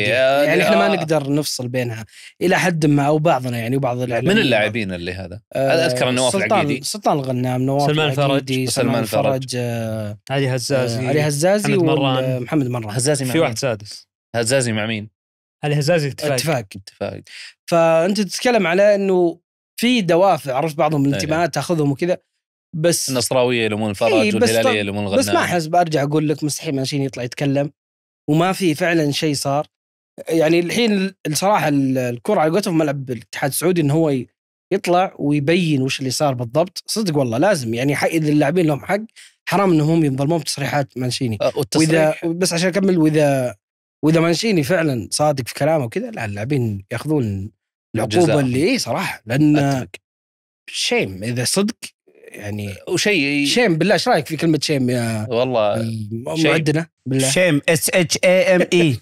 يعني احنا ما آه. نقدر نفصل بينها الى حد ما او بعضنا يعني وبعض اللاعبين من اللاعبين اللي هذا؟ آه، اذكر نواف العقيدي سلطان الغنام نواف سلمان الفرج سلمان الفرج علي هزازي علي آه، هزازي محمد مران محمد مران هزازي في واحد سادس هزازي مع مين؟ الهزاز اتفاق اتفاق اتفاق فانت تتكلم على انه في دوافع عرفت بعضهم إيه. الانتماءات تاخذهم وكذا بس النصراويه يلومون الفرج إيه والهلاليه يلومون الغنام بس ما احس برجع اقول لك مستحيل ماشين يطلع يتكلم وما في فعلا شيء صار يعني الحين الصراحه الكره على قولتهم ملعب الاتحاد السعودي ان هو يطلع ويبين وش اللي صار بالضبط صدق والله لازم يعني حق اذا اللاعبين لهم حق حرام انهم ينظلمون بتصريحات مانشيني أه، واذا بس عشان اكمل واذا واذا مانشيني فعلا صادق في كلامه وكذا لا اللاعبين ياخذون العقوبه اللي اي صراحه لان شيم اذا صدق يعني وشيء شيم بالله ايش رايك في كلمه شيم يا والله معدنا بالله شيم اس اتش اي ام اي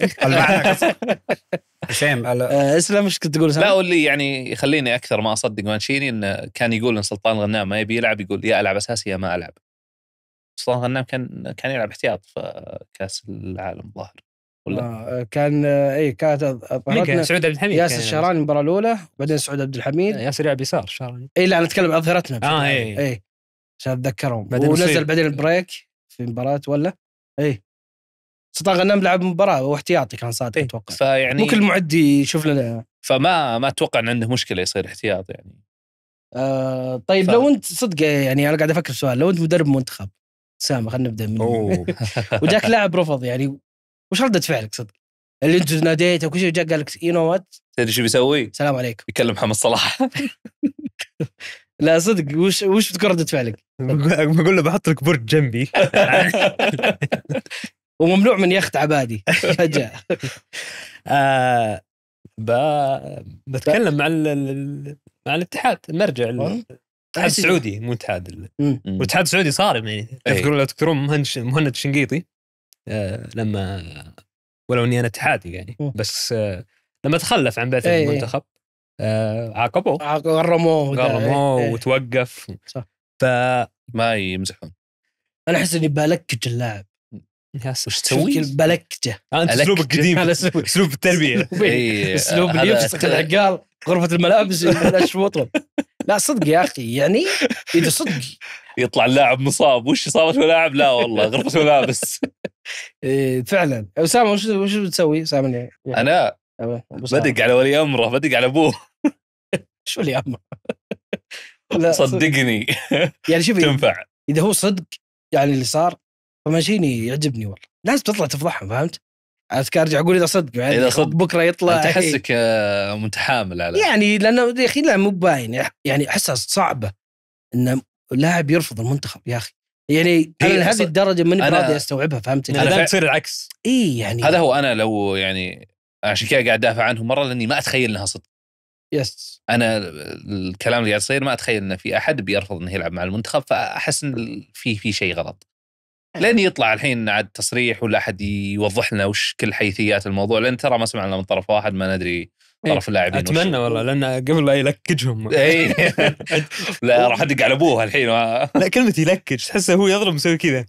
شيم اسلم آه، ايش كنت تقول لا واللي يعني يخليني اكثر ما اصدق مانشيني انه كان يقول ان سلطان غنام ما يبي يلعب يقول يا العب اساسي يا ما العب سلطان غنام كان كان يلعب احتياط في كاس العالم الظاهر ولا آه كان آه، اي كانت اظهرتنا سعود عبد الحميد ياسر الشهراني المباراه الاولى بعدين سعود عبد الحميد آه، ياسر يلعب يسار الشهراني اي لا انا اتكلم اظهرتنا اه اي اي إيه، عشان اتذكرهم بعدين ونزل بعدين البريك في مباراه ولا اي سطا غنام لعب مباراه واحتياطي كان صادق إيه؟ اتوقع فيعني كل معدي يشوف لنا فما ما اتوقع ان عنده مشكله يصير احتياط يعني آه طيب ف... لو انت صدق يعني انا قاعد افكر سؤال لو انت مدرب منتخب سامة خلينا نبدا من وجاك لاعب رفض يعني وش رده فعلك صدق؟ اللي انت ناديته وكل شيء جاء قال لك يو نو وات تدري شو بيسوي؟ السلام عليكم يكلم محمد صلاح لا صدق وش وش بتكون رده فعلك؟ بقول له بحط لك برج جنبي وممنوع من يخت عبادي فجاه آه ب... بتكلم مع ال... مع الاتحاد المرجع الاتحاد السعودي طيب. مو الاتحاد الاتحاد السعودي صارم يعني تذكرون لو تذكرون مهند الشنقيطي آه، لما إيه. ولو اني انا اتحادي يعني بس آه، لما تخلف عن بعثه إيه، إيه. المنتخب آه، عاقبوه غرموه غرموه وتوقف صح ف ما يمزحون انا احس اني بلكج اللاعب وش تسوي؟ بلكجه انت اسلوبك قديم اسلوب التربيه اسلوب يفسخ العقال غرفه الملابس الاشوط لا صدق يا اخي يعني اذا صدق يطلع اللاعب مصاب وش اصابه ملاعب لا والله غرفه ملابس إيه، فعلا اسامه وش وش بتسوي اسامه يعني انا بدق على ولي امره بدق على ابوه شو ولي امره لا صدقني يعني شوف تنفع اذا هو صدق يعني اللي صار فماشيني يعجبني والله لازم تطلع تفضحهم فهمت؟ اذكر ارجع اقول اذا صدق يعني اذا صدق بكره يطلع انت احسك آه، متحامل على يعني لانه يا اخي لا مو باين يعني احسها صعبه انه لاعب يرفض المنتخب يا اخي يعني انا لهذه الدرجه ماني راضي استوعبها فهمت هذا تصير العكس اي يعني هذا هو انا لو يعني عشان كذا قاعد ادافع عنه مره لاني ما اتخيل انها صدق يس انا الكلام اللي قاعد يصير ما اتخيل انه في احد بيرفض انه يلعب مع المنتخب فاحس ان في في شيء غلط لين يطلع الحين عاد تصريح ولا احد يوضح لنا وش كل حيثيات الموضوع لان ترى ما سمعنا من طرف واحد ما ندري إيه، طرف اللاعبين اتمنى والله لان قبل لا يلكجهم اي لا راح ادق على ابوه الحين لا كلمه يلكج تحسه هو يضرب مسوي كذا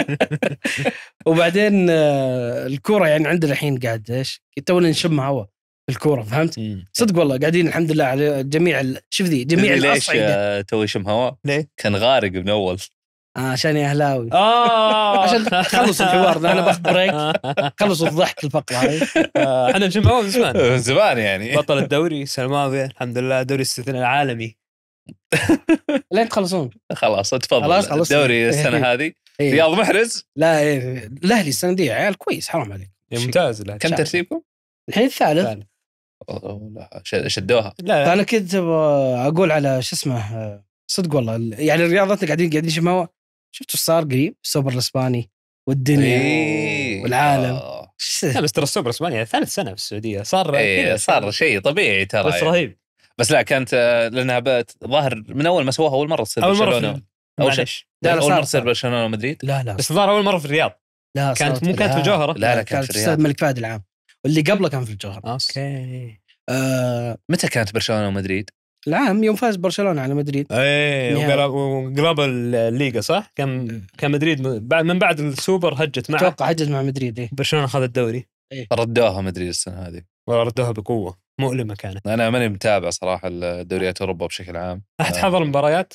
وبعدين آه، الكوره يعني عندنا الحين قاعد ايش؟ تونا نشم هواء الكوره فهمت؟ صدق والله قاعدين الحمد لله على جميع ال... شوف ذي جميع الاصعده ليش آه، تو يشم هواء؟ ليه؟ كان غارق من اول آه يا اهلاوي اه عشان خلص الحوار ده انا بخبرك خلص الضحك الفقره هاي آه، احنا مجمعون من زمان من زمان يعني بطل الدوري السنه الماضيه الحمد لله دوري استثناء العالمي لين تخلصون خلاص تفضل خلاص الدوري إيه، السنه إيه. هذه إيه. رياض محرز لا ايه الاهلي السنه دي عيال كويس حرام عليك ممتاز كم ترتيبكم؟ الحين الثالث شدوها لا انا كنت اقول على شو اسمه آه، صدق والله يعني الرياضات اللي قاعدين قاعدين ما شفت ايش صار قريب؟ السوبر الاسباني والدنيا أيه. والعالم آه. لا بس ترى السوبر الاسباني يعني ثالث سنه في السعوديه صار أيه كذا يعني صار شيء طبيعي ترى بس يعني. رهيب بس لا كانت آه، لانها ظاهر من اول ما سواها اول مره تصير اول مره اول لا لا اول مره تصير برشلونه ومدريد لا لا بس الظاهر اول مره في الرياض لا كانت مو كانت في الجوهره لا لا كانت في الرياض الملك فهد العام واللي قبله كان في الجوهره اوكي آه، متى كانت برشلونه ومدريد؟ العام يوم فاز برشلونه على مدريد ايه وقلب الليغا صح؟ كان إيه. كان مدريد من بعد السوبر هجت مع اتوقع هجت مع مدريد ايه برشلونه اخذ الدوري ايه ردوها مدريد السنه هذه ردوها بقوه مؤلمه كانت انا ماني متابع صراحه الدوريات اوروبا بشكل عام احد آه. حضر المباريات؟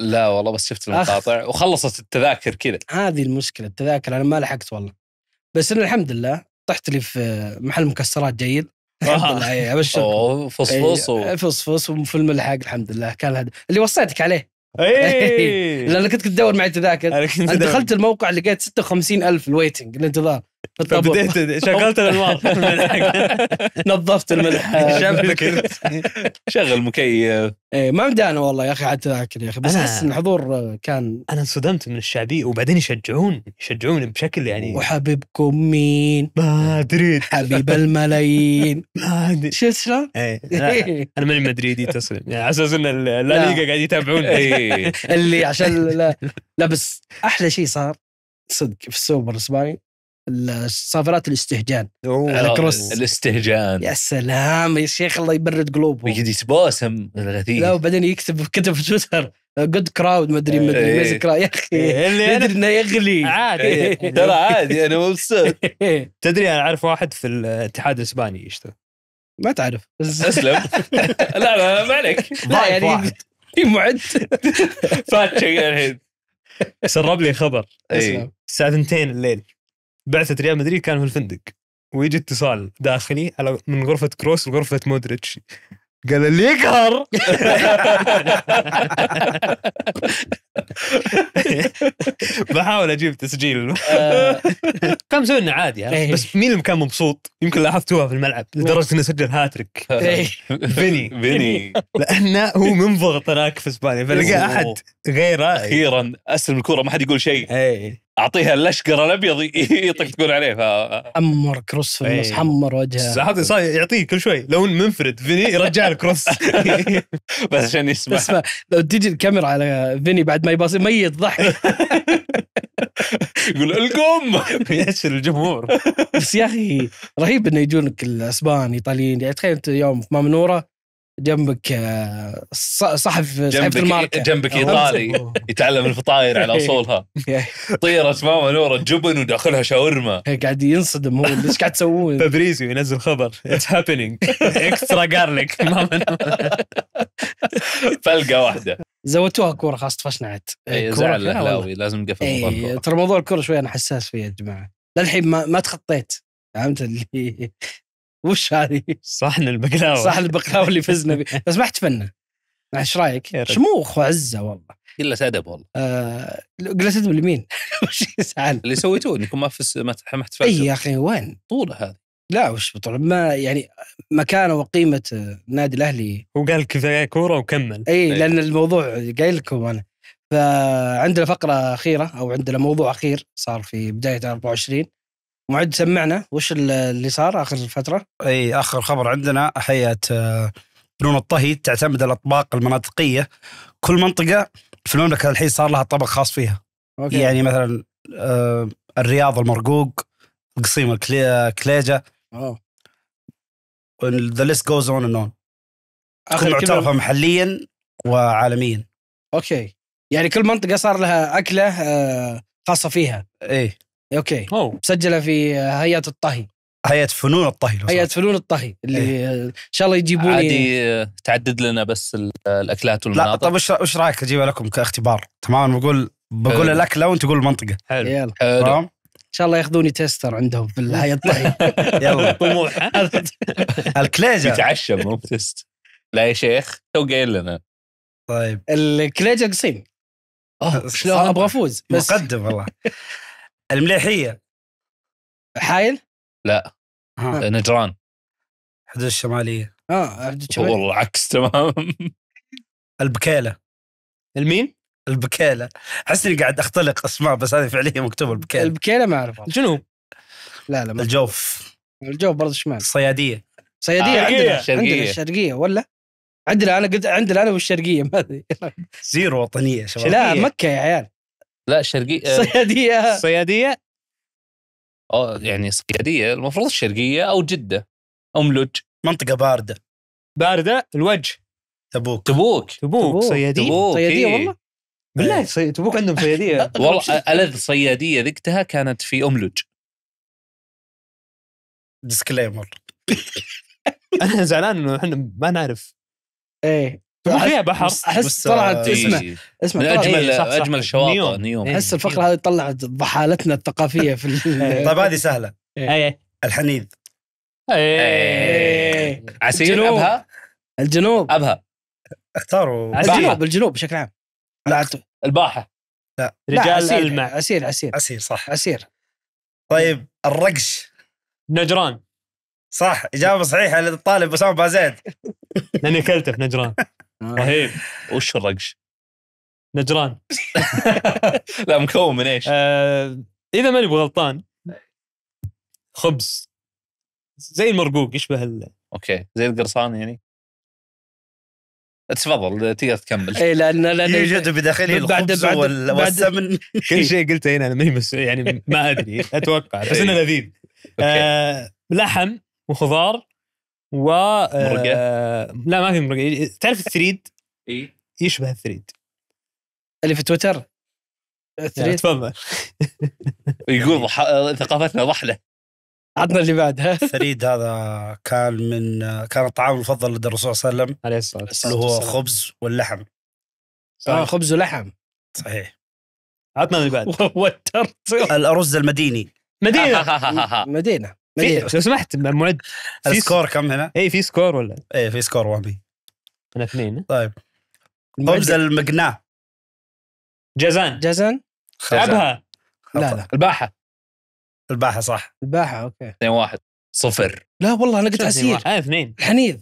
لا والله بس شفت المقاطع أخ... وخلصت التذاكر كذا هذه المشكله التذاكر انا ما لحقت والله بس انا الحمد لله طحت لي في محل مكسرات جيد ابشر آه. اوه فصفص إيه، فصفص وفي الملحق الحمد لله كان هذا اللي وصيتك عليه اي كنت تدور معي تذاكر انا دخلت الموقع لقيت 56 ألف الويتنج الانتظار بديت شغلت الانوار نظفت الملح شغل مكيف ايه ما مدانا والله يا اخي عاد تذاكر يا اخي بس احس ان الحضور كان انا انصدمت من الشعبيه وبعدين يشجعون يشجعون بشكل يعني وحبيبكم مين؟ ما ادري حبيب الملايين ما ادري شو شلون؟ ايه انا ماني مدريدي تسلم يعني على اساس ان لا قاعد يتابعون إيه. اللي عشان لا بس احلى شيء صار صدق في السوبر الاسباني الصافرات الاستهجان الكروس الاستهجان يا سلام يا شيخ الله يبرد قلوبهم يجي يتباسم الغثيث لا وبعدين يكتب كتب في تويتر جود كراود ما ادري ما ادري إيه. يا اخي إيه، اللي ادري انه يغلي عادي إيه، ترى عادي انا مبسوط تدري انا اعرف واحد في الاتحاد الاسباني يشتغل ما تعرف اسلم لا لا ما عليك لا يعني معد فات شيء الحين سرب لي خبر الساعه 2 الليل بعثه ريال مدريد كان في الفندق ويجي اتصال داخلي على من غرفه كروس لغرفه مودريتش قال اللي يقهر بحاول اجيب تسجيل آه. كم سوينا عادي إيه. بس مين اللي كان مبسوط يمكن لاحظتوها في الملعب إيه. لدرجه انه سجل هاتريك إيه. فيني فيني لانه هو ضغط هناك في اسبانيا فلقى احد غيره اخيرا اسلم الكره ما حد يقول شيء اعطيها الاشقر الابيض يطق تقول عليه ف... حمر كروس في النص إيه. حمر وجهه هذا صار يعطيه كل شوي لو منفرد فيني يرجع الكروس بس عشان يسمع اسمع لو تجي الكاميرا على فيني بعد ما يباصي ميت ضحك يقول القم ياسر الجمهور بس يا اخي رهيب انه يجونك الاسبان ايطاليين يعني تخيل انت يوم في مامنوره جنبك آه، صحف جنبك الماركة. جنبك آه. ايطالي يتعلم الفطاير على اصولها طيرة ماما نوره جبن وداخلها شاورما قاعد ينصدم هو ايش قاعد تسوون فابريزيو ينزل خبر اتس هابينج اكسترا جارليك ماما فلقه واحده زودتوها كوره خلاص طفشنعت اي زعل الاهلاوي لازم نقفل إيه، ترى موضوع الكوره شوي انا حساس فيه يا جماعه للحين ما تخطيت فهمت اللي وش هذه؟ صحن البقلاوه صحن البقلاوه اللي فزنا به بس ما احتفلنا ايش رايك؟ شموخ وعزه والله قله ادب والله آه قله ادب لمين؟ وش يزعل؟ اللي سويتوه انكم ما فس ما احتفلتوا اي يا اخي وين؟ طوله هذه لا وش بطولة ما يعني مكانه وقيمة النادي الأهلي هو قال كفاية كورة وكمل أي أيه. لأن الموضوع قايل لكم أنا فعندنا فقرة أخيرة أو عندنا موضوع أخير صار في بداية 24 معد سمعنا وش اللي صار اخر فتره؟ اي اخر خبر عندنا حياه فنون آه، الطهي تعتمد الاطباق المناطقيه كل منطقه في المملكه الحين صار لها طبق خاص فيها أوكي. يعني مثلا آه، الرياض المرقوق القصيم الكليجه ذا ليست جوز اون اند اون معترفه محليا وعالميا اوكي يعني كل منطقه صار لها اكله آه، خاصه فيها ايه اوكي أوه. مسجله في هيئه الطهي هيئه فنون الطهي هيئه فنون الطهي اللي إيه. ان إيه. شاء الله لي عادي تعدد لنا بس الاكلات والمناطق لا طب وش رايك اجيبها لكم كاختبار تمام بقول بقول الاكله وانت تقول المنطقه حلو يلا حلو ان شاء الله ياخذوني تيستر عندهم في الهيئه الطهي يلا طموح الكليجه يتعشى مو تيست لا يا شيخ تو قايل لنا طيب الكليجه قصيم اه شلون ابغى افوز مقدم والله المليحيه حايل؟ لا ها. آه. آه، نجران حدود الشماليه اه حدود الشماليه والله عكس تمام البكيله المين؟ البكيله احس اني قاعد اختلق اسماء بس هذه فعليا مكتوب البكيله البكيله ما اعرف الجنوب لا لا ما الجوف الجوف برضه شمال الصياديه صياديه آه عندنا الشرقيه عندنا الشرقيه ولا عندنا انا قلت عندنا انا والشرقيه ما ادري زيرو وطنيه شباب لا مكه يا عيال لا الشرقية آه، صيادية صيادية أو يعني صيادية المفروض الشرقية أو جدة أو ملج منطقة باردة باردة الوجه تبوك تبوك تبوك صيادية تبوك صيادية إيه. والله بالله إيه. صي... تبوك عندهم صيادية والله ألذ صيادية ذقتها كانت في أملج ديسكليمر انا زعلان انه احنا ما نعرف ايه وفيها بحر احس طلعت آه، اسمه إيه. اسمه من اجمل إيه، صح صح اجمل الشواطئ نيوم, نيوم. إيه. احس الفقره هذه طلعت ضحالتنا الثقافيه في طيب هذه سهله ايه الحنيذ ايه عسير ابها الجنوب ابها اختاروا الجنوب الجنوب بشكل عام الباحه لا رجال عسير المع عسير عسير عسير صح عسير طيب الرقش نجران صح اجابه صحيحه للطالب اسامه بازيد لاني اكلته في نجران رهيب وش الرقش؟ نجران لا مكون من ايش؟ آه اذا ماني بغلطان خبز زي المرقوق يشبه ال اوكي زي القرصان يعني تفضل تقدر تكمل اي لان لان يوجد بداخلي الخبز والسمن كل إيه. شيء قلته هنا انا ماني يعني ما ادري اتوقع بس إيه. انه لذيذ آه لحم وخضار و آه، مرقة. لا ما في مرقة تعرف الثريد؟ اي يشبه الثريد اللي في تويتر الثريد آه، تفضل يقول ثقافتنا ضحله عطنا اللي بعدها الثريد هذا كان من كان الطعام المفضل لدى الرسول صلى الله عليه وسلم عليه الصلاه والسلام اللي هو خبز واللحم آه، صحيح. اه خبز ولحم صحيح عطنا اللي بعد وترت الارز المديني مدينه مدينه لو سمحت معد سكور كم هنا؟ اي في سكور ولا؟ اي في سكور وهمي انا اثنين طيب خبز المقناع جازان جازان ابها لا لا الباحه الباحه صح الباحه اوكي 2 1 صفر لا والله انا قلت عسير اه اثنين الحنيذ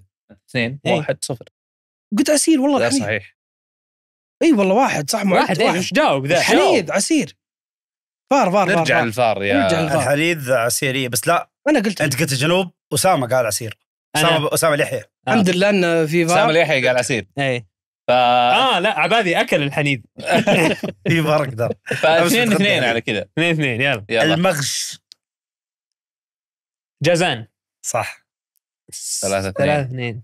اثنين إيه. واحد صفر قلت عسير والله لا الحنيذ. صحيح اي والله واحد صح واحد ايش جاوب ذا حنيذ عسير فار فار نرجع للفار يا الحنيذ عسيريه بس لا انا قلت انت قلت جنوب اسامه قال عسير اسامه اسامه لحيه آه. الحمد لله ان في اسامه لحيه قال عسير اي ف... اه لا عبادي اكل الحنيد في فرق ده اثنين اثنين على كذا اثنين اثنين يلا, يلا. المغش جازان صح ثلاثة اثنين ثلاثة اثنين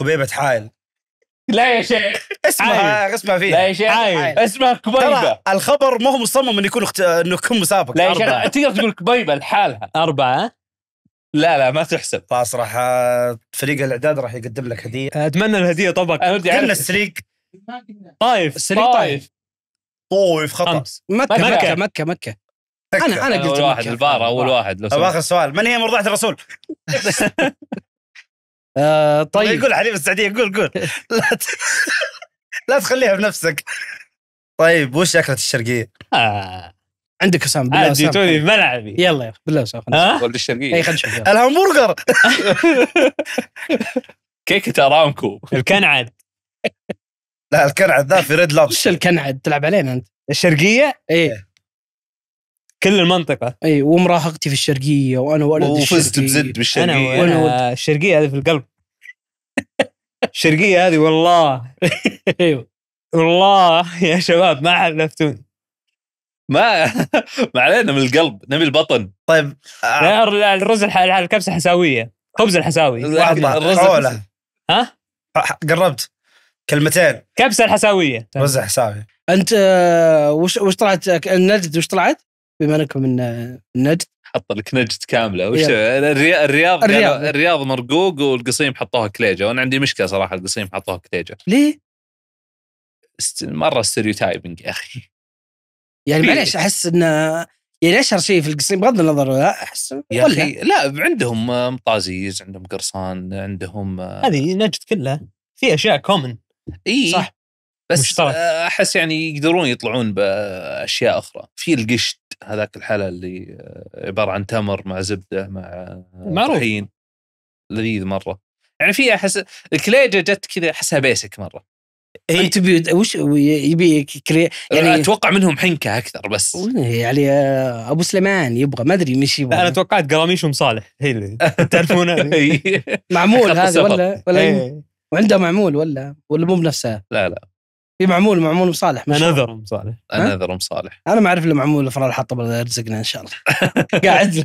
قبيبة حائل لا يا شيخ اسمها اسمها فيها لا يا شيخ حايل. اسمها كبيبة الخبر ما هو مصمم انه يكون اخت... انه يكون مسابقة لا يا شيخ تقدر تقول كبيبة لحالها أربعة لا لا ما تحسب خلاص راح آه، فريق الاعداد راح يقدم لك هديه اتمنى الهديه طبعا انا السليق اعرف السليق طايف السريق طايف طويف خطا مكه مكه مكه مكه انا انا قلت اول واحد البار اول واحد لو اخر سؤال من هي مرضعه الرسول؟ آه، طيب, طيب، قول حليب السعوديه قول قول لا ت... لا تخليها بنفسك طيب وش اكله الشرقيه؟ آه عندك حسام بالله عاد جيتوني ملعبي يلا يا اخي بالله اسامه ولد الشرقيه اي خلنا نشوف الهمبرجر كيكة ارامكو الكنعد لا الكنعد ذا في ريد لابس ايش الكنعد تلعب علينا انت الشرقيه؟ ايه كل المنطقه اي ومراهقتي في الشرقيه وانا ولد الشرقية وفزت بزد بالشرقيه انا, ولد الشرقيه هذه في القلب الشرقيه هذه والله ايوه والله يا شباب ما حلفتوني ما ما علينا من القلب نبي البطن طيب آه. الرز الكبسه الحساويه خبز الحساوي الرز ها قربت كلمتين كبسه الحساويه رز الحساوي انت آه، وش وش طلعت النجد وش طلعت؟ بما انكم من آه، النجد حط لك نجد كامله وش الرياض الرياض الرياض مرقوق والقصيم حطوها كليجه وانا عندي مشكله صراحه القصيم حطوها كليجه ليه؟ مره ستيريوتايبنج يا اخي يعني معليش احس انه يعني اشهر شيء في القصيم بغض النظر لا احس يا اخي لا عندهم آه، مطازيز عندهم قرصان عندهم آه، هذه نجد كلها في اشياء كومن اي صح بس مشترك. آه، احس يعني يقدرون يطلعون باشياء اخرى في القشت هذاك الحلا اللي عباره عن تمر مع زبده مع معروف طحين لذيذ مره يعني في احس الكليجه جت كذا احسها بيسك مره تبي وش يبي كري يعني اتوقع منهم حنكه اكثر بس يعني ابو سليمان يبغى ما ادري مش يبغى انا توقعت قراميش ومصالح هي اللي تعرفونه معمول هذا ولا ولا إيه. وعنده معمول ولا ولا مو بنفسها لا لا في معمول معمول مصالح مش نذر مصالح نذر مصالح انا ما اعرف الا معمول افرار حطب الله يرزقنا ان شاء الله قاعد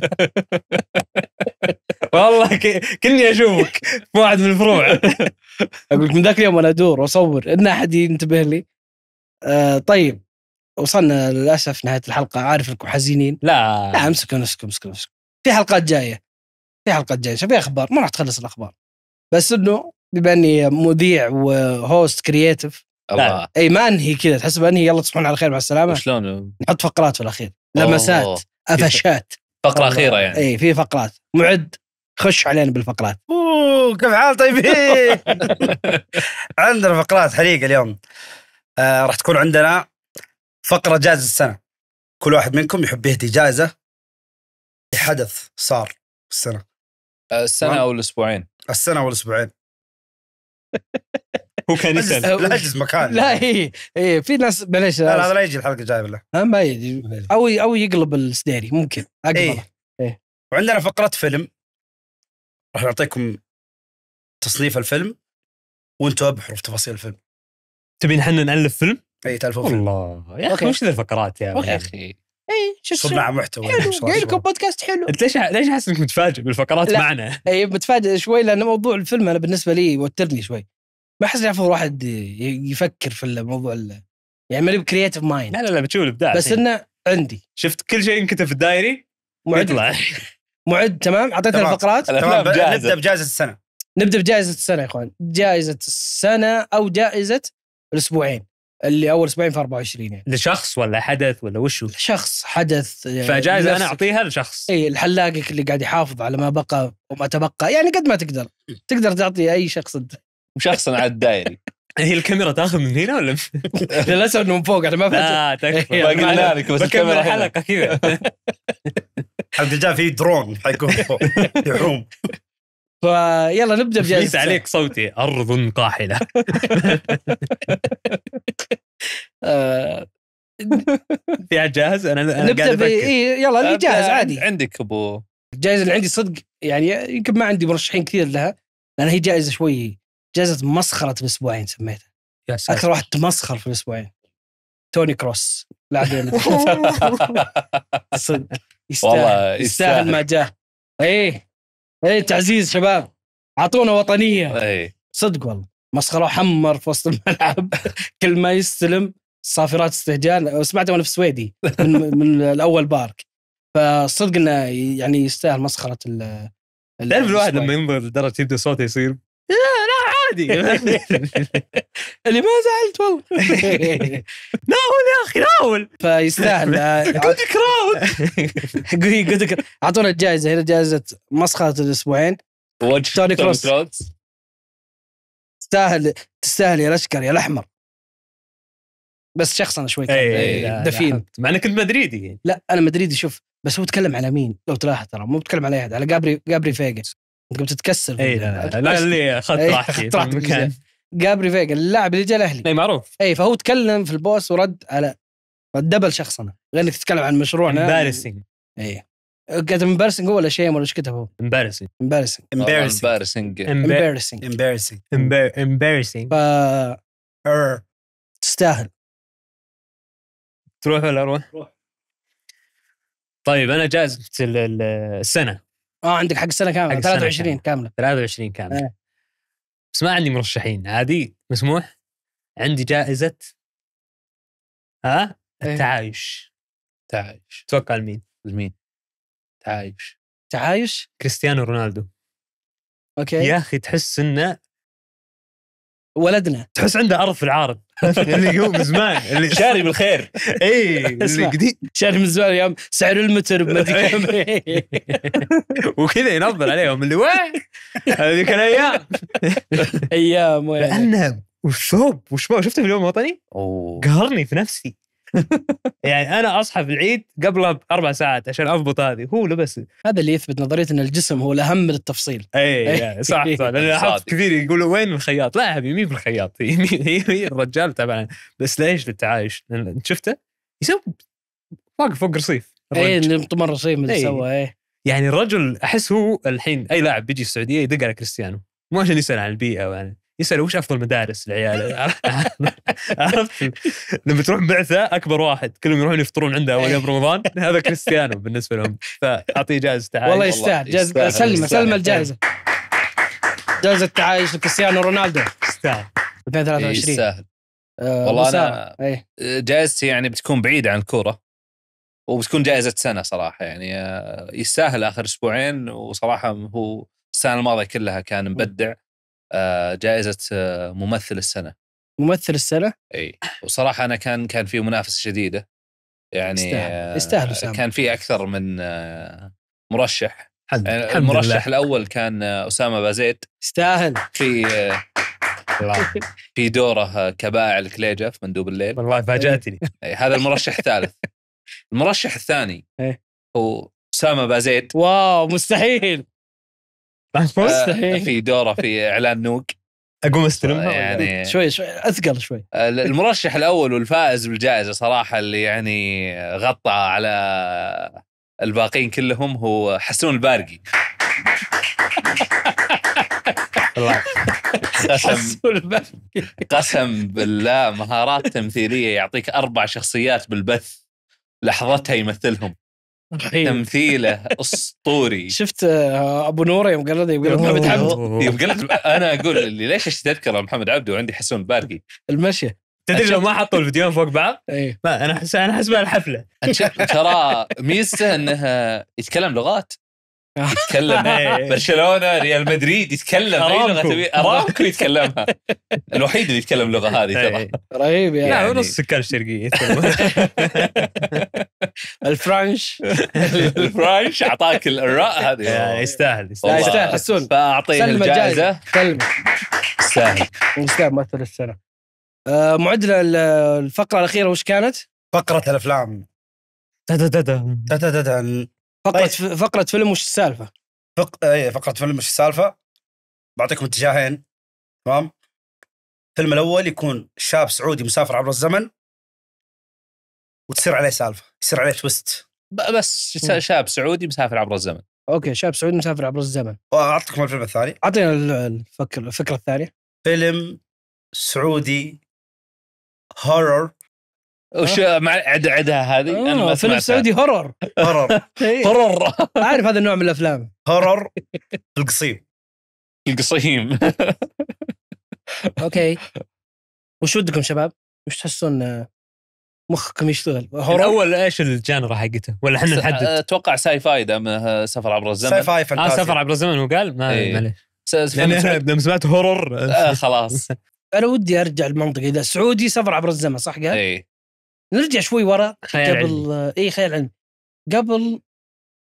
والله ك... كني اشوفك في واحد من الفروع اقول لك من ذاك اليوم انا ادور واصور ان احد ينتبه لي آه طيب وصلنا للاسف نهايه الحلقه عارف انكم حزينين لا لا امسكوا امسكوا امسكوا امسكوا في حلقات جايه في حلقات جايه في اخبار ما راح تخلص الاخبار بس انه بما اني مذيع وهوست كرييتف الله اي ما انهي كذا تحس بانهي يلا تصبحون على خير مع السلامه شلون نحط فقرات في الاخير لمسات قفشات فقره اخيره يعني اي في فقرات معد خش علينا بالفقرات اوه كيف حال طيبين عندنا فقرات حريقه اليوم آه راح تكون عندنا فقره جائزه السنه كل واحد منكم يحب يهدي جائزه لحدث صار السنه آه، السنه او الاسبوعين السنه والاسبوعين هو كان يسال لا اجلس مكان لا اي اي في ناس معليش لا هذا لا يجي الحلقه الجايه بالله آه، ما يجي او او يقلب السديري ممكن اقبله إيه. إيه. وعندنا فقره فيلم راح نعطيكم تصنيف الفيلم وانتم ابحروا في تفاصيل الفيلم تبين احنا نالف فيلم؟ اي تالفوا فيلم والله يا اخي وش ذا الفقرات يا اخي اي شو صنع محتوى قايل لكم بودكاست حلو انت ليش ليش حاسس انك متفاجئ بالفقرات معنا؟ اي متفاجئ شوي لان موضوع الفيلم انا بالنسبه لي يوترني شوي ما احس المفروض واحد يفكر في الموضوع يعني ماني بكرييتف مايند لا لا لا بتشوف الابداع بس انه عندي شفت كل شيء ينكتب في الدايري ويطلع معد تمام اعطيتنا الفقرات تمام جاهزة. نبدا بجائزه السنه نبدا بجائزه السنه يا اخوان جائزه السنه او جائزه الاسبوعين اللي اول اسبوعين في 24 يعني لشخص ولا حدث ولا وشو؟ شخص حدث يعني فجائزه انا اعطيها لشخص اي الحلاقك اللي قاعد يحافظ على ما بقى وما تبقى يعني قد ما تقدر تقدر تعطي اي شخص انت شخصا على الدائري هي الكاميرا تاخذ من هنا ولا للاسف انه من فوق انا يعني ما فهمت لا آه، تكفى ما قلنا لك بس الكاميرا الحلقه كذا الحمد لله في درون حيكون يعوم فيلا نبدا بجائزة عليك صوتي ارض قاحله آه. في جاهز انا انا نبدا ب... يلا اللي جاهز عادي عندك ابو الجائزه اللي عندي صدق يعني يمكن ما عندي مرشحين كثير لها لان هي جائزه شوي جائزه مسخره الاسبوعين سميتها اكثر واحد تمسخر في الاسبوعين توني كروس لاعبين صدق يستاهل يستاهل ما جاه ايه ايه تعزيز شباب اعطونا وطنيه ايه صدق والله مسخره حمر في وسط الملعب كل ما يستلم صافرات استهجان سمعته وانا في السويدي من, من الاول بارك فصدق انه يعني يستاهل مسخره ال تعرف الواحد لما ينظر لدرجه يبدا صوته يصير عادي اللي ما زعلت والله ناول يا اخي ناول فيستاهل جود كراود جود اعطونا الجائزه هنا جائزه مسخره الاسبوعين توني كروس تستاهل تستاهل يا الاشقر يا الاحمر بس شخص انا شوي إيه، إيه، إيه، دفين مع انك كنت مدريدي لا انا مدريدي شوف بس هو تكلم على مين لو تلاحظ ترى مو بتكلم على احد على جابري جابري فيجا انت قمت تتكسر إيه، اي لا لا لا اللي اخذت راحتي مكان جابري فيجا اللاعب اللي جاء الاهلي اي معروف اي فهو تكلم في البوست ورد على دبل شخصنا غير انك تتكلم عن مشروعنا امبارسنج اي كانت امبارسنج هو ولا شيء ولا ايش كتب هو؟ امبارسنج امبارسنج امبارسنج امبارسنج امبارسنج امبارسنج ف er. تستاهل تروح ولا اروح؟ طيب انا جائزة السنة اه عندك حق السنه كامله 23 كامله 23 كامله بس ما عندي مرشحين عادي مسموح عندي جائزه ها إيه. التعايش تعايش توقع لمين؟ لمين؟ تعايش تعايش كريستيانو رونالدو اوكي يا اخي تحس انه ولدنا تحس عنده ارض في العارض اللي هو من زمان اللي شاري بالخير اي اللي قديم شاري من زمان ايام سعر المتر كم إيه. وكذا ينظر عليهم اللي وين هذيك الايام ايام لانه والثوب وشباب شفته في اليوم الوطني قهرني في نفسي يعني انا اصحى في العيد قبلها باربع ساعات عشان اضبط هذه هو لبس هذا اللي يثبت نظريه ان الجسم هو الاهم من التفصيل اي, إيه، إيه. يعني صح صح لان لاحظت كثير يقولوا وين الخياط لا يا حبيبي مين بالخياط الرجال طبعا بس ليش للتعايش شفته يسوي واقف فوق رصيف اي طمر رصيف اللي إيه. سوى اي يعني الرجل احس هو الحين اي لاعب بيجي السعوديه يدق على كريستيانو مو عشان يسال عن البيئه يعني يسال وش افضل مدارس العيال عرفت لما تروح بعثه اكبر واحد كلهم يروحون يفطرون عنده اول يوم رمضان هذا كريستيانو بالنسبه لهم فاعطيه جائزه تعايش والله يستاهل جائزه سلمه سلمه الجائزه جائزه تعايش لكريستيانو رونالدو يستاهل 2023 إيه، يستاهل آه، والله انا إيه. جائزتي يعني بتكون بعيده عن الكوره وبتكون جائزه سنه صراحه يعني آه، يستاهل اخر اسبوعين وصراحه هو السنه الماضيه كلها كان مبدع آه، جائزه آه، ممثل السنه ممثل السنه اي وصراحه انا كان كان في منافسه شديده يعني استاهل استاهل آه، كان في اكثر من مرشح يعني المرشح لله. الاول كان اسامه بازيت يستاهل في في دوره كبائع الكليجه في مندوب الليل والله فاجاتني هذا المرشح الثالث المرشح الثاني إيه. هو اسامه بازيت واو مستحيل آه، مستحيل في دوره في اعلان نوق اقوم استلمها آه، يعني شوي شوي اثقل شوي آه، المرشح الاول والفائز بالجائزه صراحه اللي يعني غطى على الباقين كلهم هو حسون البارقي قسم قسم بالله مهارات تمثيليه يعطيك اربع شخصيات بالبث لحظتها يمثلهم تمثيله اسطوري شفت آه، ابو نوره يوم قلد يوم قلد محمد عبده يوم قلد انا اقول اللي ليش اشتي محمد عبده وعندي حسون بارقي المشي تدري لو ما حطوا الفيديوهين فوق بعض ما إيه. انا حس انا حسبها الحفله ترى ميزته انه يتكلم لغات يتكلم إيه. برشلونه ريال مدريد يتكلم اي لغه تبي ارامكو يتكلمها الوحيد اللي يتكلم اللغه هذه إيه. ترى رهيب يعني لا نص السكان الشرقيه الفرنش الفرنش اعطاك الراء هذه يستاهل يستاهل حسون فاعطيه الجائزه سلم يستاهل يستاهل مثل السنه آه، معدنا الفقره الاخيره وش كانت؟ فقره الافلام فقرة طيب. فقرة فيلم وش السالفة؟ فق... اي فقرة فيلم وش السالفة؟ بعطيكم اتجاهين تمام؟ الفيلم الأول يكون شاب سعودي مسافر عبر الزمن وتصير عليه سالفة، يصير عليه تويست بس شاب سعودي مسافر عبر الزمن اوكي شاب سعودي مسافر عبر الزمن اعطيكم الفيلم الثاني اعطينا الفكرة الفكرة الثانية فيلم سعودي هورر وش مع عد عدها هذه انا ما فيلم سعودي هورر هورر إيه. هورر اعرف هذا النوع من الافلام هورر القصيم القصيم اوكي وش ودكم شباب؟ وش تحسون مخكم يشتغل هورر الاول ايش الجانرا حقته ولا احنا نحدد اتوقع ساي فاي دام سفر عبر الزمن ساي فاي فانتازي. اه سفر عبر الزمن وقال ما ايه. معليش لما سمعت هورر آه، خلاص انا ودي ارجع المنطقه اذا سعودي سفر عبر الزمن صح قال؟ إيه. نرجع شوي ورا خيال قبل علمي. اي خيال علمي قبل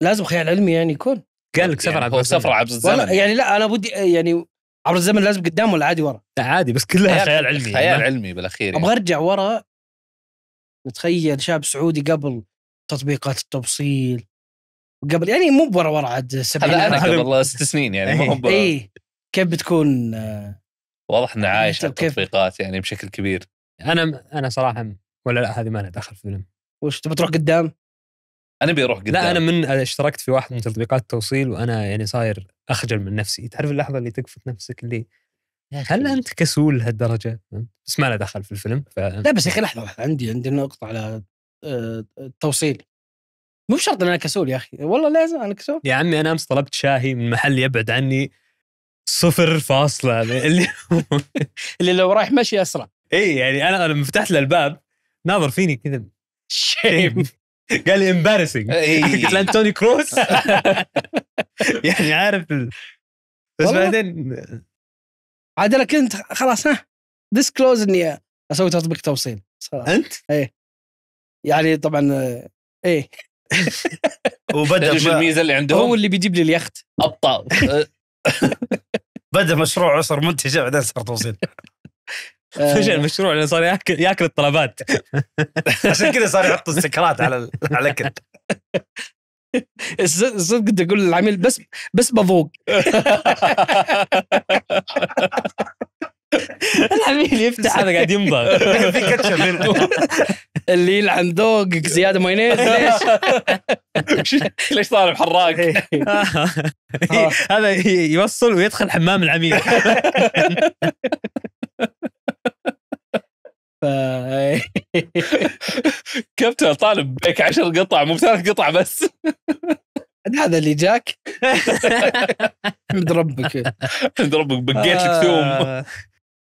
لازم خيال علمي يعني يكون قال لك سفر يعني عبر الزمن سفر عبر الزمن يعني لا انا بدي يعني عبر الزمن لازم قدام ولا عادي ورا؟ لا عادي بس كلها خيال علمي خيال يعني. علمي بالاخير يعني. ابغى ارجع ورا نتخيل شاب سعودي قبل تطبيقات التبصيل قبل يعني مو ورا ورا عاد هذا انا قبل ست سنين يعني مو إيه. بورا اي كيف بتكون آه، واضح انه عايش على التطبيقات يعني بشكل كبير انا انا صراحه ولا لا هذه ما لها دخل في الفيلم وش تبي تروح قدام؟ انا ابي اروح قدام لا انا من اشتركت في واحد من تطبيقات التوصيل وانا يعني صاير اخجل من نفسي تعرف اللحظه اللي تقفط نفسك اللي هل انت كسول لهالدرجه؟ بس ما له دخل في الفيلم ف... لا بس يا اخي لحظه لحظه عندي عندي نقطه على آه، التوصيل مو شرط ان انا كسول يا اخي والله لازم انا كسول يا عمي انا امس طلبت شاهي من محل يبعد عني صفر فاصلة اللي اللي لو رايح مشي اسرع اي يعني انا لما فتحت له الباب ناظر فيني كذا شيم قال لي امبارسنج قلت له انتوني كروس يعني عارف بس بعدين عاد انا كنت خلاص ها ديسكلوز اني اسوي تطبيق توصيل انت؟ ايه يعني طبعا ايه وبدا ايش الميزه اللي عندهم؟ هو اللي بيجيب لي اليخت ابطال بدا مشروع عصر منتجه بعدين صار توصيل آه. فجأة المشروع صار ياكل ياكل الطلبات عشان كذا صار يحط السكرات على على الاكل صدق كنت اقول للعميل بس بس بذوق العميل يفتح هذا قاعد ينبغ في كاتشب اللي يلعن ذوقك زياده مايونيز ليش؟ ليش طالب حراق؟ إيه. هذا يوصل ويدخل حمام العميل ف كابتن طالب بيك عشر قطع مو ثلاث قطع بس هذا اللي جاك حمد ربك حمد ربك بقيت لك ثوم آه.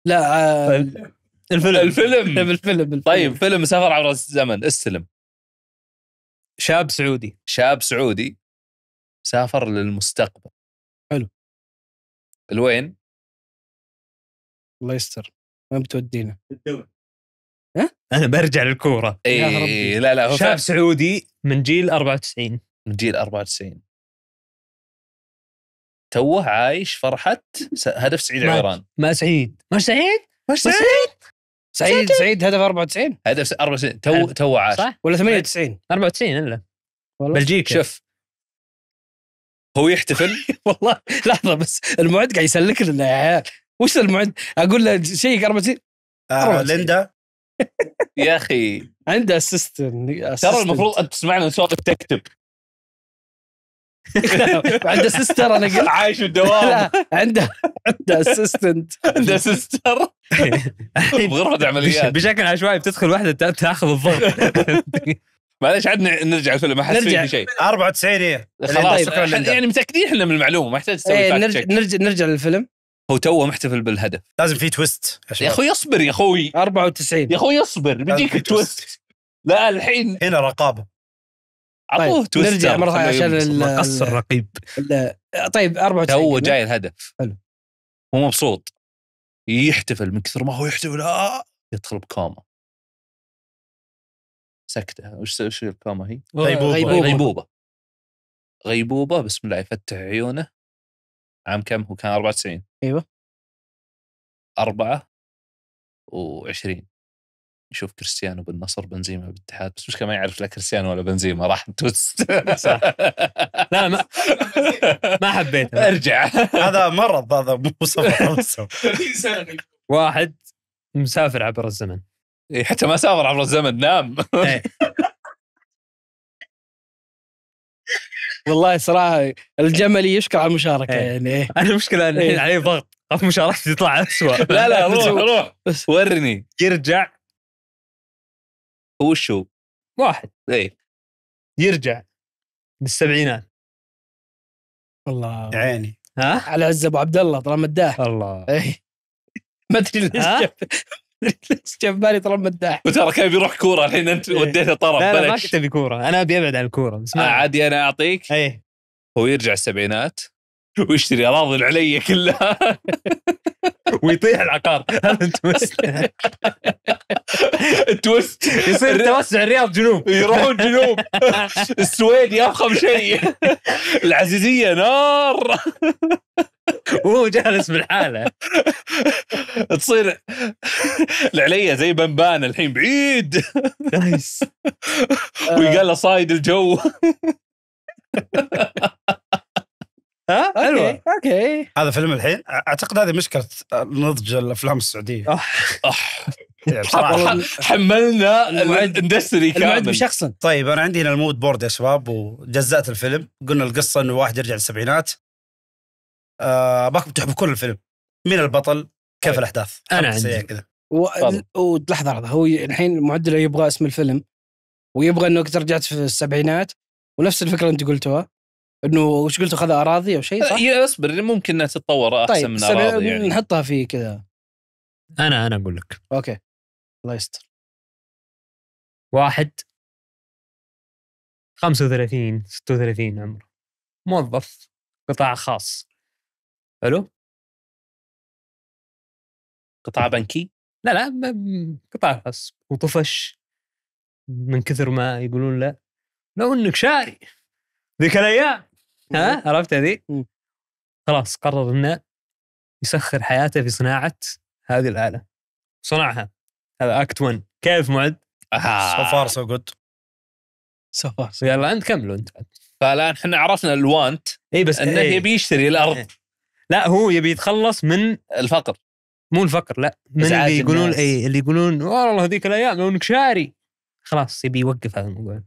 لا آه. طيب. الفيلم طيب، الفيلم الفيلم طيب فيلم سفر عبر الزمن استلم شاب سعودي شاب سعودي سافر للمستقبل حلو لوين؟ الله يستر وين بتودينا؟ الدول انا برجع للكوره اي لا لا هو شاب سعودي من جيل 94 من جيل 94 توه عايش فرحه هدف سعيد عمران ما سعيد ما سعيد ما سعيد سعيد سعيد هدف 94 هدف 94 تو تو عاش صح ولا 98 94 الا بلجيكا شوف هو يحتفل والله لحظه بس المعد قاعد يسلك لنا يا عيال وش المعد اقول له شيك 94 آه ليندا يا اخي عنده اسيستنت ترى المفروض انت تسمعنا صوتك تكتب عنده سيستر انا قلت عايش بالدوام الدوام عنده عنده اسيستنت عنده سيستر بغرفه عمليات بشكل عشوائي بتدخل واحده تاخذ الضغط معلش عاد نرجع الفيلم ما حد في شيء 94 إيه. خلاص يعني متاكدين احنا من المعلومه ما يحتاج تسوي إيه، نرجع نرجع للفيلم هو توه محتفل بالهدف لازم في تويست يا اخوي اصبر يا اخوي 94 يا اخوي اصبر بيجيك تويست لا الحين هنا رقابه عطوه طيب. نرجع مره ثانيه عشان مقص الرقيب طيب 94 توه جاي الهدف حلو ومبسوط يحتفل من كثر ما هو يحتفل آه يدخل بكوما سكته وش وش الكوما هي؟ غيبوبه غيبوبه غيبوبه بسم الله يفتح عيونه عام كم هو كان 94 ايوه 4 و20 يشوف كريستيانو بالنصر بنزيما بالاتحاد بس مش ما يعرف لا كريستيانو ولا بنزيما راح توست صح لا ما ما حبيت ارجع هذا مرض هذا مو واحد مسافر عبر الزمن إيه، حتى ما سافر عبر الزمن نام إيه. والله صراحه الجملي يشكر على المشاركه إيه. يعني إيه. انا المشكله الحين إيه. عليه ضغط خاف مشاركتي تطلع اسوء لا لا روح روح ورني يرجع وش هو؟ واحد اي يرجع بالسبعينات والله عيني ها على عز ابو عبد الله طلع مداح الله اي ما ادري ليش جاء في بالي طلب مداح وترى كان بيروح كوره الحين انت إيه. وديته طرف لا, لا ما كنت ابي كوره انا ابي ابعد عن الكوره بس ما آه عادي انا اعطيك ايه هو يرجع السبعينات ويشتري اراضي العليه كلها ويطيح العقار هذا التوست التوست يصير توسع الرياض جنوب يروحون جنوب السويدي افخم شيء العزيزيه نار وهو جالس بالحاله تصير العلية زي بنبان الحين بعيد نايس ويقال آه. له صايد الجو ها اوكي اوكي هذا فيلم الحين اعتقد هذه مشكله نضج الافلام السعوديه يعني حملنا الاندستري كامل شخصا طيب انا عندي هنا المود بورد يا شباب وجزات الفيلم قلنا القصه انه واحد يرجع للسبعينات ابغاك آه تحب كل الفيلم مين البطل كيف طيب. الاحداث انا عندي كذا و... ولحظه لحظه هو الحين معدله يبغى اسم الفيلم ويبغى انه قد رجعت في السبعينات ونفس الفكره اللي انت قلتها انه وش قلتوا خذ اراضي او شيء صح؟ إيه، اصبر ممكن انها تتطور احسن طيب من اراضي يعني نحطها في كذا انا انا اقول لك اوكي الله يستر واحد 35 36 عمره موظف قطاع خاص الو قطاع بنكي لا لا قطاع خاص وطفش من كثر ما يقولون لا لو انك شاري ذيك الايام ها عرفت هذه خلاص قرر انه يسخر حياته في صناعه هذه الاله صنعها هذا اكت 1 كيف معد؟ سو فار سو جود سو فار يلا انت كملوا انت فالان احنا عرفنا الوانت اي بس انه إيه. يبي يشتري الارض إيه. لا هو يبي يتخلص من الفقر مو الفقر لا من اللي يقولون اي اللي يقولون والله هذيك الايام لو انك شاري خلاص يبي يوقف هذا الموضوع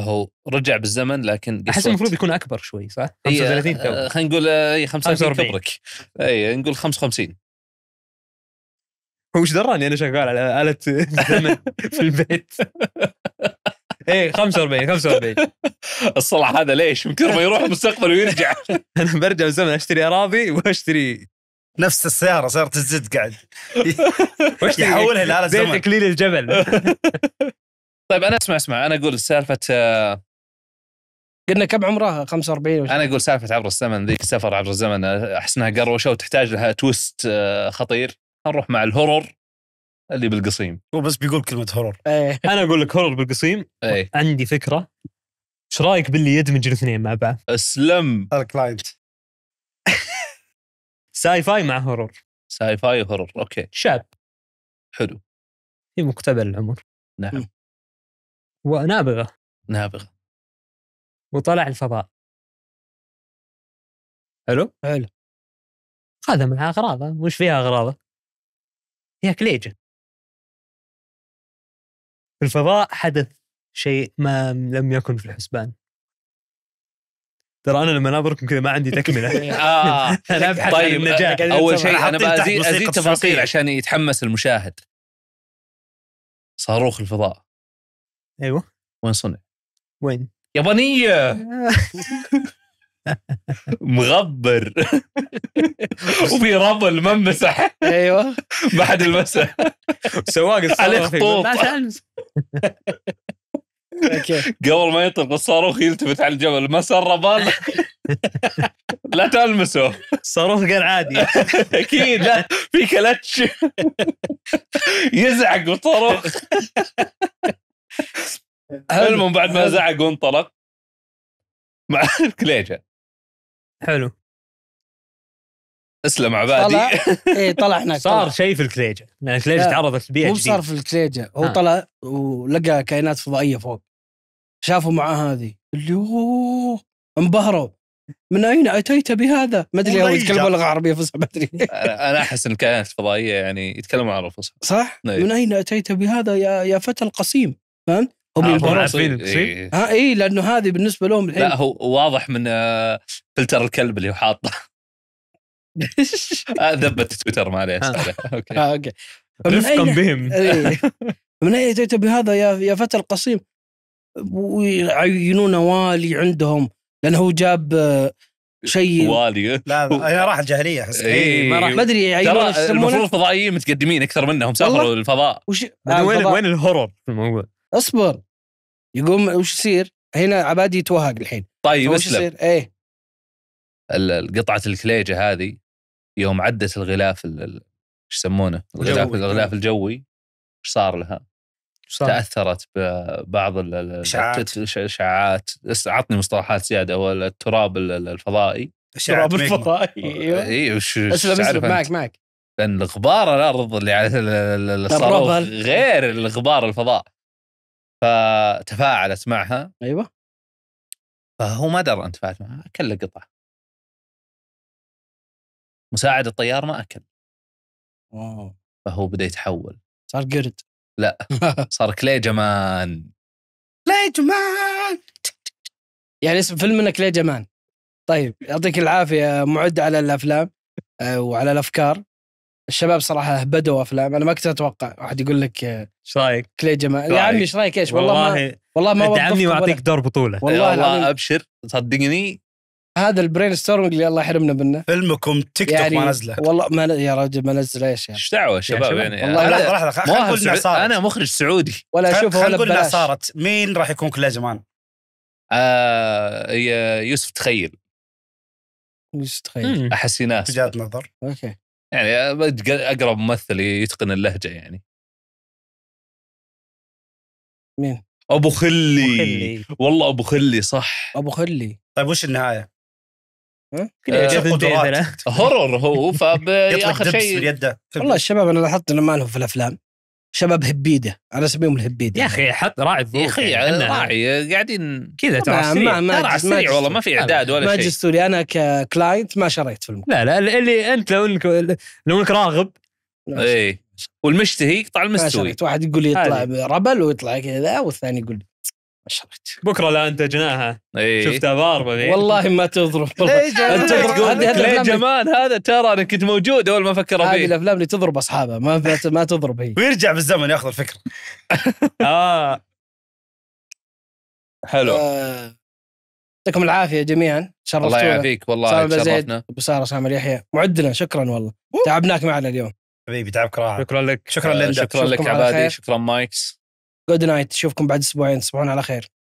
هو رجع بالزمن لكن احس المفروض يكون اكبر شوي صح؟ 35 آه، خلينا نقول اي آه، 35 كبرك اي نقول 55 هو ايش دراني انا شغال على آلة زمن في البيت ايه 45 45 الصلع هذا ليش؟ يمكن ما يروح المستقبل ويرجع انا برجع بالزمن اشتري اراضي واشتري نفس السياره سياره الزد قاعد يحولها لهذا الزمن زي تكليل الجبل طيب انا اسمع اسمع انا اقول سالفه آه، قلنا كم عمرها 45 وش- انا اقول سالفه عبر الزمن ذيك السفر عبر الزمن احس انها قروشه وتحتاج لها توست آه، خطير نروح مع الهورور اللي بالقصيم هو بس بيقول كلمه هورور ايه انا اقول لك هورور بالقصيم ايه عندي فكره ايش رايك باللي يدمج الاثنين مع بعض؟ اسلم الكلاينت ساي فاي مع هورور ساي فاي هورور اوكي شاب حلو في مقتبل العمر نعم ونابغه نابغه وطلع الفضاء حلو؟ حلو هذا معاه اغراضه وش فيها اغراضه؟ فيها كليجن في الفضاء حدث شيء ما لم يكن في الحسبان ترى انا لما ناظركم كذا ما عندي تكمله آه. انا ابحث طيب عن النجاح اول شيء انا بزيد ازيد تفاصيل عشان يتحمس المشاهد صاروخ الفضاء ايوه وين صنع؟ وين؟ يابانيه مغبر وفي رمل ما مسح ايوه ما حد لمسه سواق عليه خطوط قبل ما ينطلق الصاروخ يلتفت على الجبل ما صار سربان لا تلمسه الصاروخ قال عادي اكيد لا في كلتش يزعق الصاروخ المهم بعد ما زعق وانطلق مع الكليجه حلو اسلم عبادي طلع ايه طلع هناك صار شيء في الكليجه لان الكليجه إيه، تعرضت لبيئة مو صار في الكليجه هو آه. طلع ولقى كائنات فضائيه فوق شافوا معاه هذه اللي اوه انبهروا من اين اتيت بهذا؟ ما ادري هو يتكلم لغه عربيه فصحى ما ادري انا احس ان الكائنات الفضائيه يعني يتكلموا عربي فصحى صح؟ إيه. من اين اتيت بهذا يا يا فتى القصيم فهمت؟ هم آه عارفين إيه. ها آه، اي لانه هذه بالنسبه لهم الحين لا إيه. هو واضح من آه، فلتر الكلب اللي هو حاطه آه، ذبت تويتر ما عليه اوكي اوكي رفقا بهم إيه. من اين اتيت بهذا طيب، يا يا فتى القصيم ويعينون والي عندهم لانه هو جاب شيء والي لا انا راح الجاهليه اي إيه، ما راح ما ادري يعينون المفروض الفضائيين متقدمين اكثر منهم سافروا الفضاء وش... وين وين في الموضوع؟ اصبر يقوم وش يصير؟ هنا عبادي يتوهق الحين طيب وش يصير؟ ايه قطعه الكليجه هذه يوم عدت الغلاف ايش يسمونه؟ الغلاف طيب. الغلاف الجوي ايش صار لها؟ صار. تاثرت ببعض الاشعاعات الاشعاعات عطني مصطلحات زياده هو التراب الفضائي التراب الفضائي ايوه إيه، اسلم اسلم معك معك لان غبار الارض اللي على الصاروخ غير الغبار الفضاء فتفاعلت معها ايوه فهو ما درى ان تفاعلت معها اكل قطعه مساعد الطيار ما اكل واو فهو بدا يتحول صار قرد لا صار كليجمان كليجمان يعني اسم فيلم فيلمنا كليجمان طيب يعطيك العافيه معد على الافلام آه، وعلى الافكار الشباب صراحه بدوا افلام انا ما كنت اتوقع واحد يقول لك آه، ايش رايك؟ كلي جمال يا عمي ايش رايك ايش؟ والله والله ما والله ما ادعمني واعطيك دور بطوله والله, والله ابشر صدقني هذا البرين ستورمنج اللي الله يحرمنا منه فيلمكم تيك توك يعني ما نزله والله ما يا رجل ما نزله ايش يعني ايش دعوه يعني شباب يعني والله لحظه لحظه خلينا نقول صارت انا مخرج سعودي ولا اشوفه ولا نقول انها صارت مين راح يكون كلي جمال؟ آه يوسف تخيل يوسف تخيل احس ناس وجهه نظر اوكي يعني اقرب ممثل يتقن اللهجه يعني مين؟ ابو خلي. أبو خلي والله ابو خلي صح ابو خلي طيب وش النهايه؟ آه، هورر هو فب اخر شيء والله الشباب انا لاحظت انه ما لهم في الافلام شباب هبيده انا اسميهم الهبيده يا يعني. اخي حط راعي يا اخي يعني، يعني راعي قاعدين كذا ترى ما ما سريع والله ما في اعداد ولا شيء ما سوري انا ككلاينت ما شريت في المكان لا لا اللي انت لو انك لو انك راغب اي والمشتهي يقطع المستوي واحد يقول لي يطلع ربل ويطلع كذا والثاني يقول لي بكره لا انتجناها ايه. شفتها ذي والله ما تضرب ليه جمال هذا ترى انا كنت موجود اول ما فكر فيه هذه الافلام اللي تضرب اصحابها ما ما تضرب هي ويرجع بالزمن ياخذ الفكره اه حلو آه. يعطيكم العافيه جميعا شرفتونا الله يعافيك والله تشرفنا ابو ساره سامي يحيى معدنا شكرا والله تعبناك معنا اليوم حبيبي تعبك راحه شكرا لك شكرا لك شكرا لك عبادي شكرا مايكس جود نايت اشوفكم بعد اسبوعين تصبحون على خير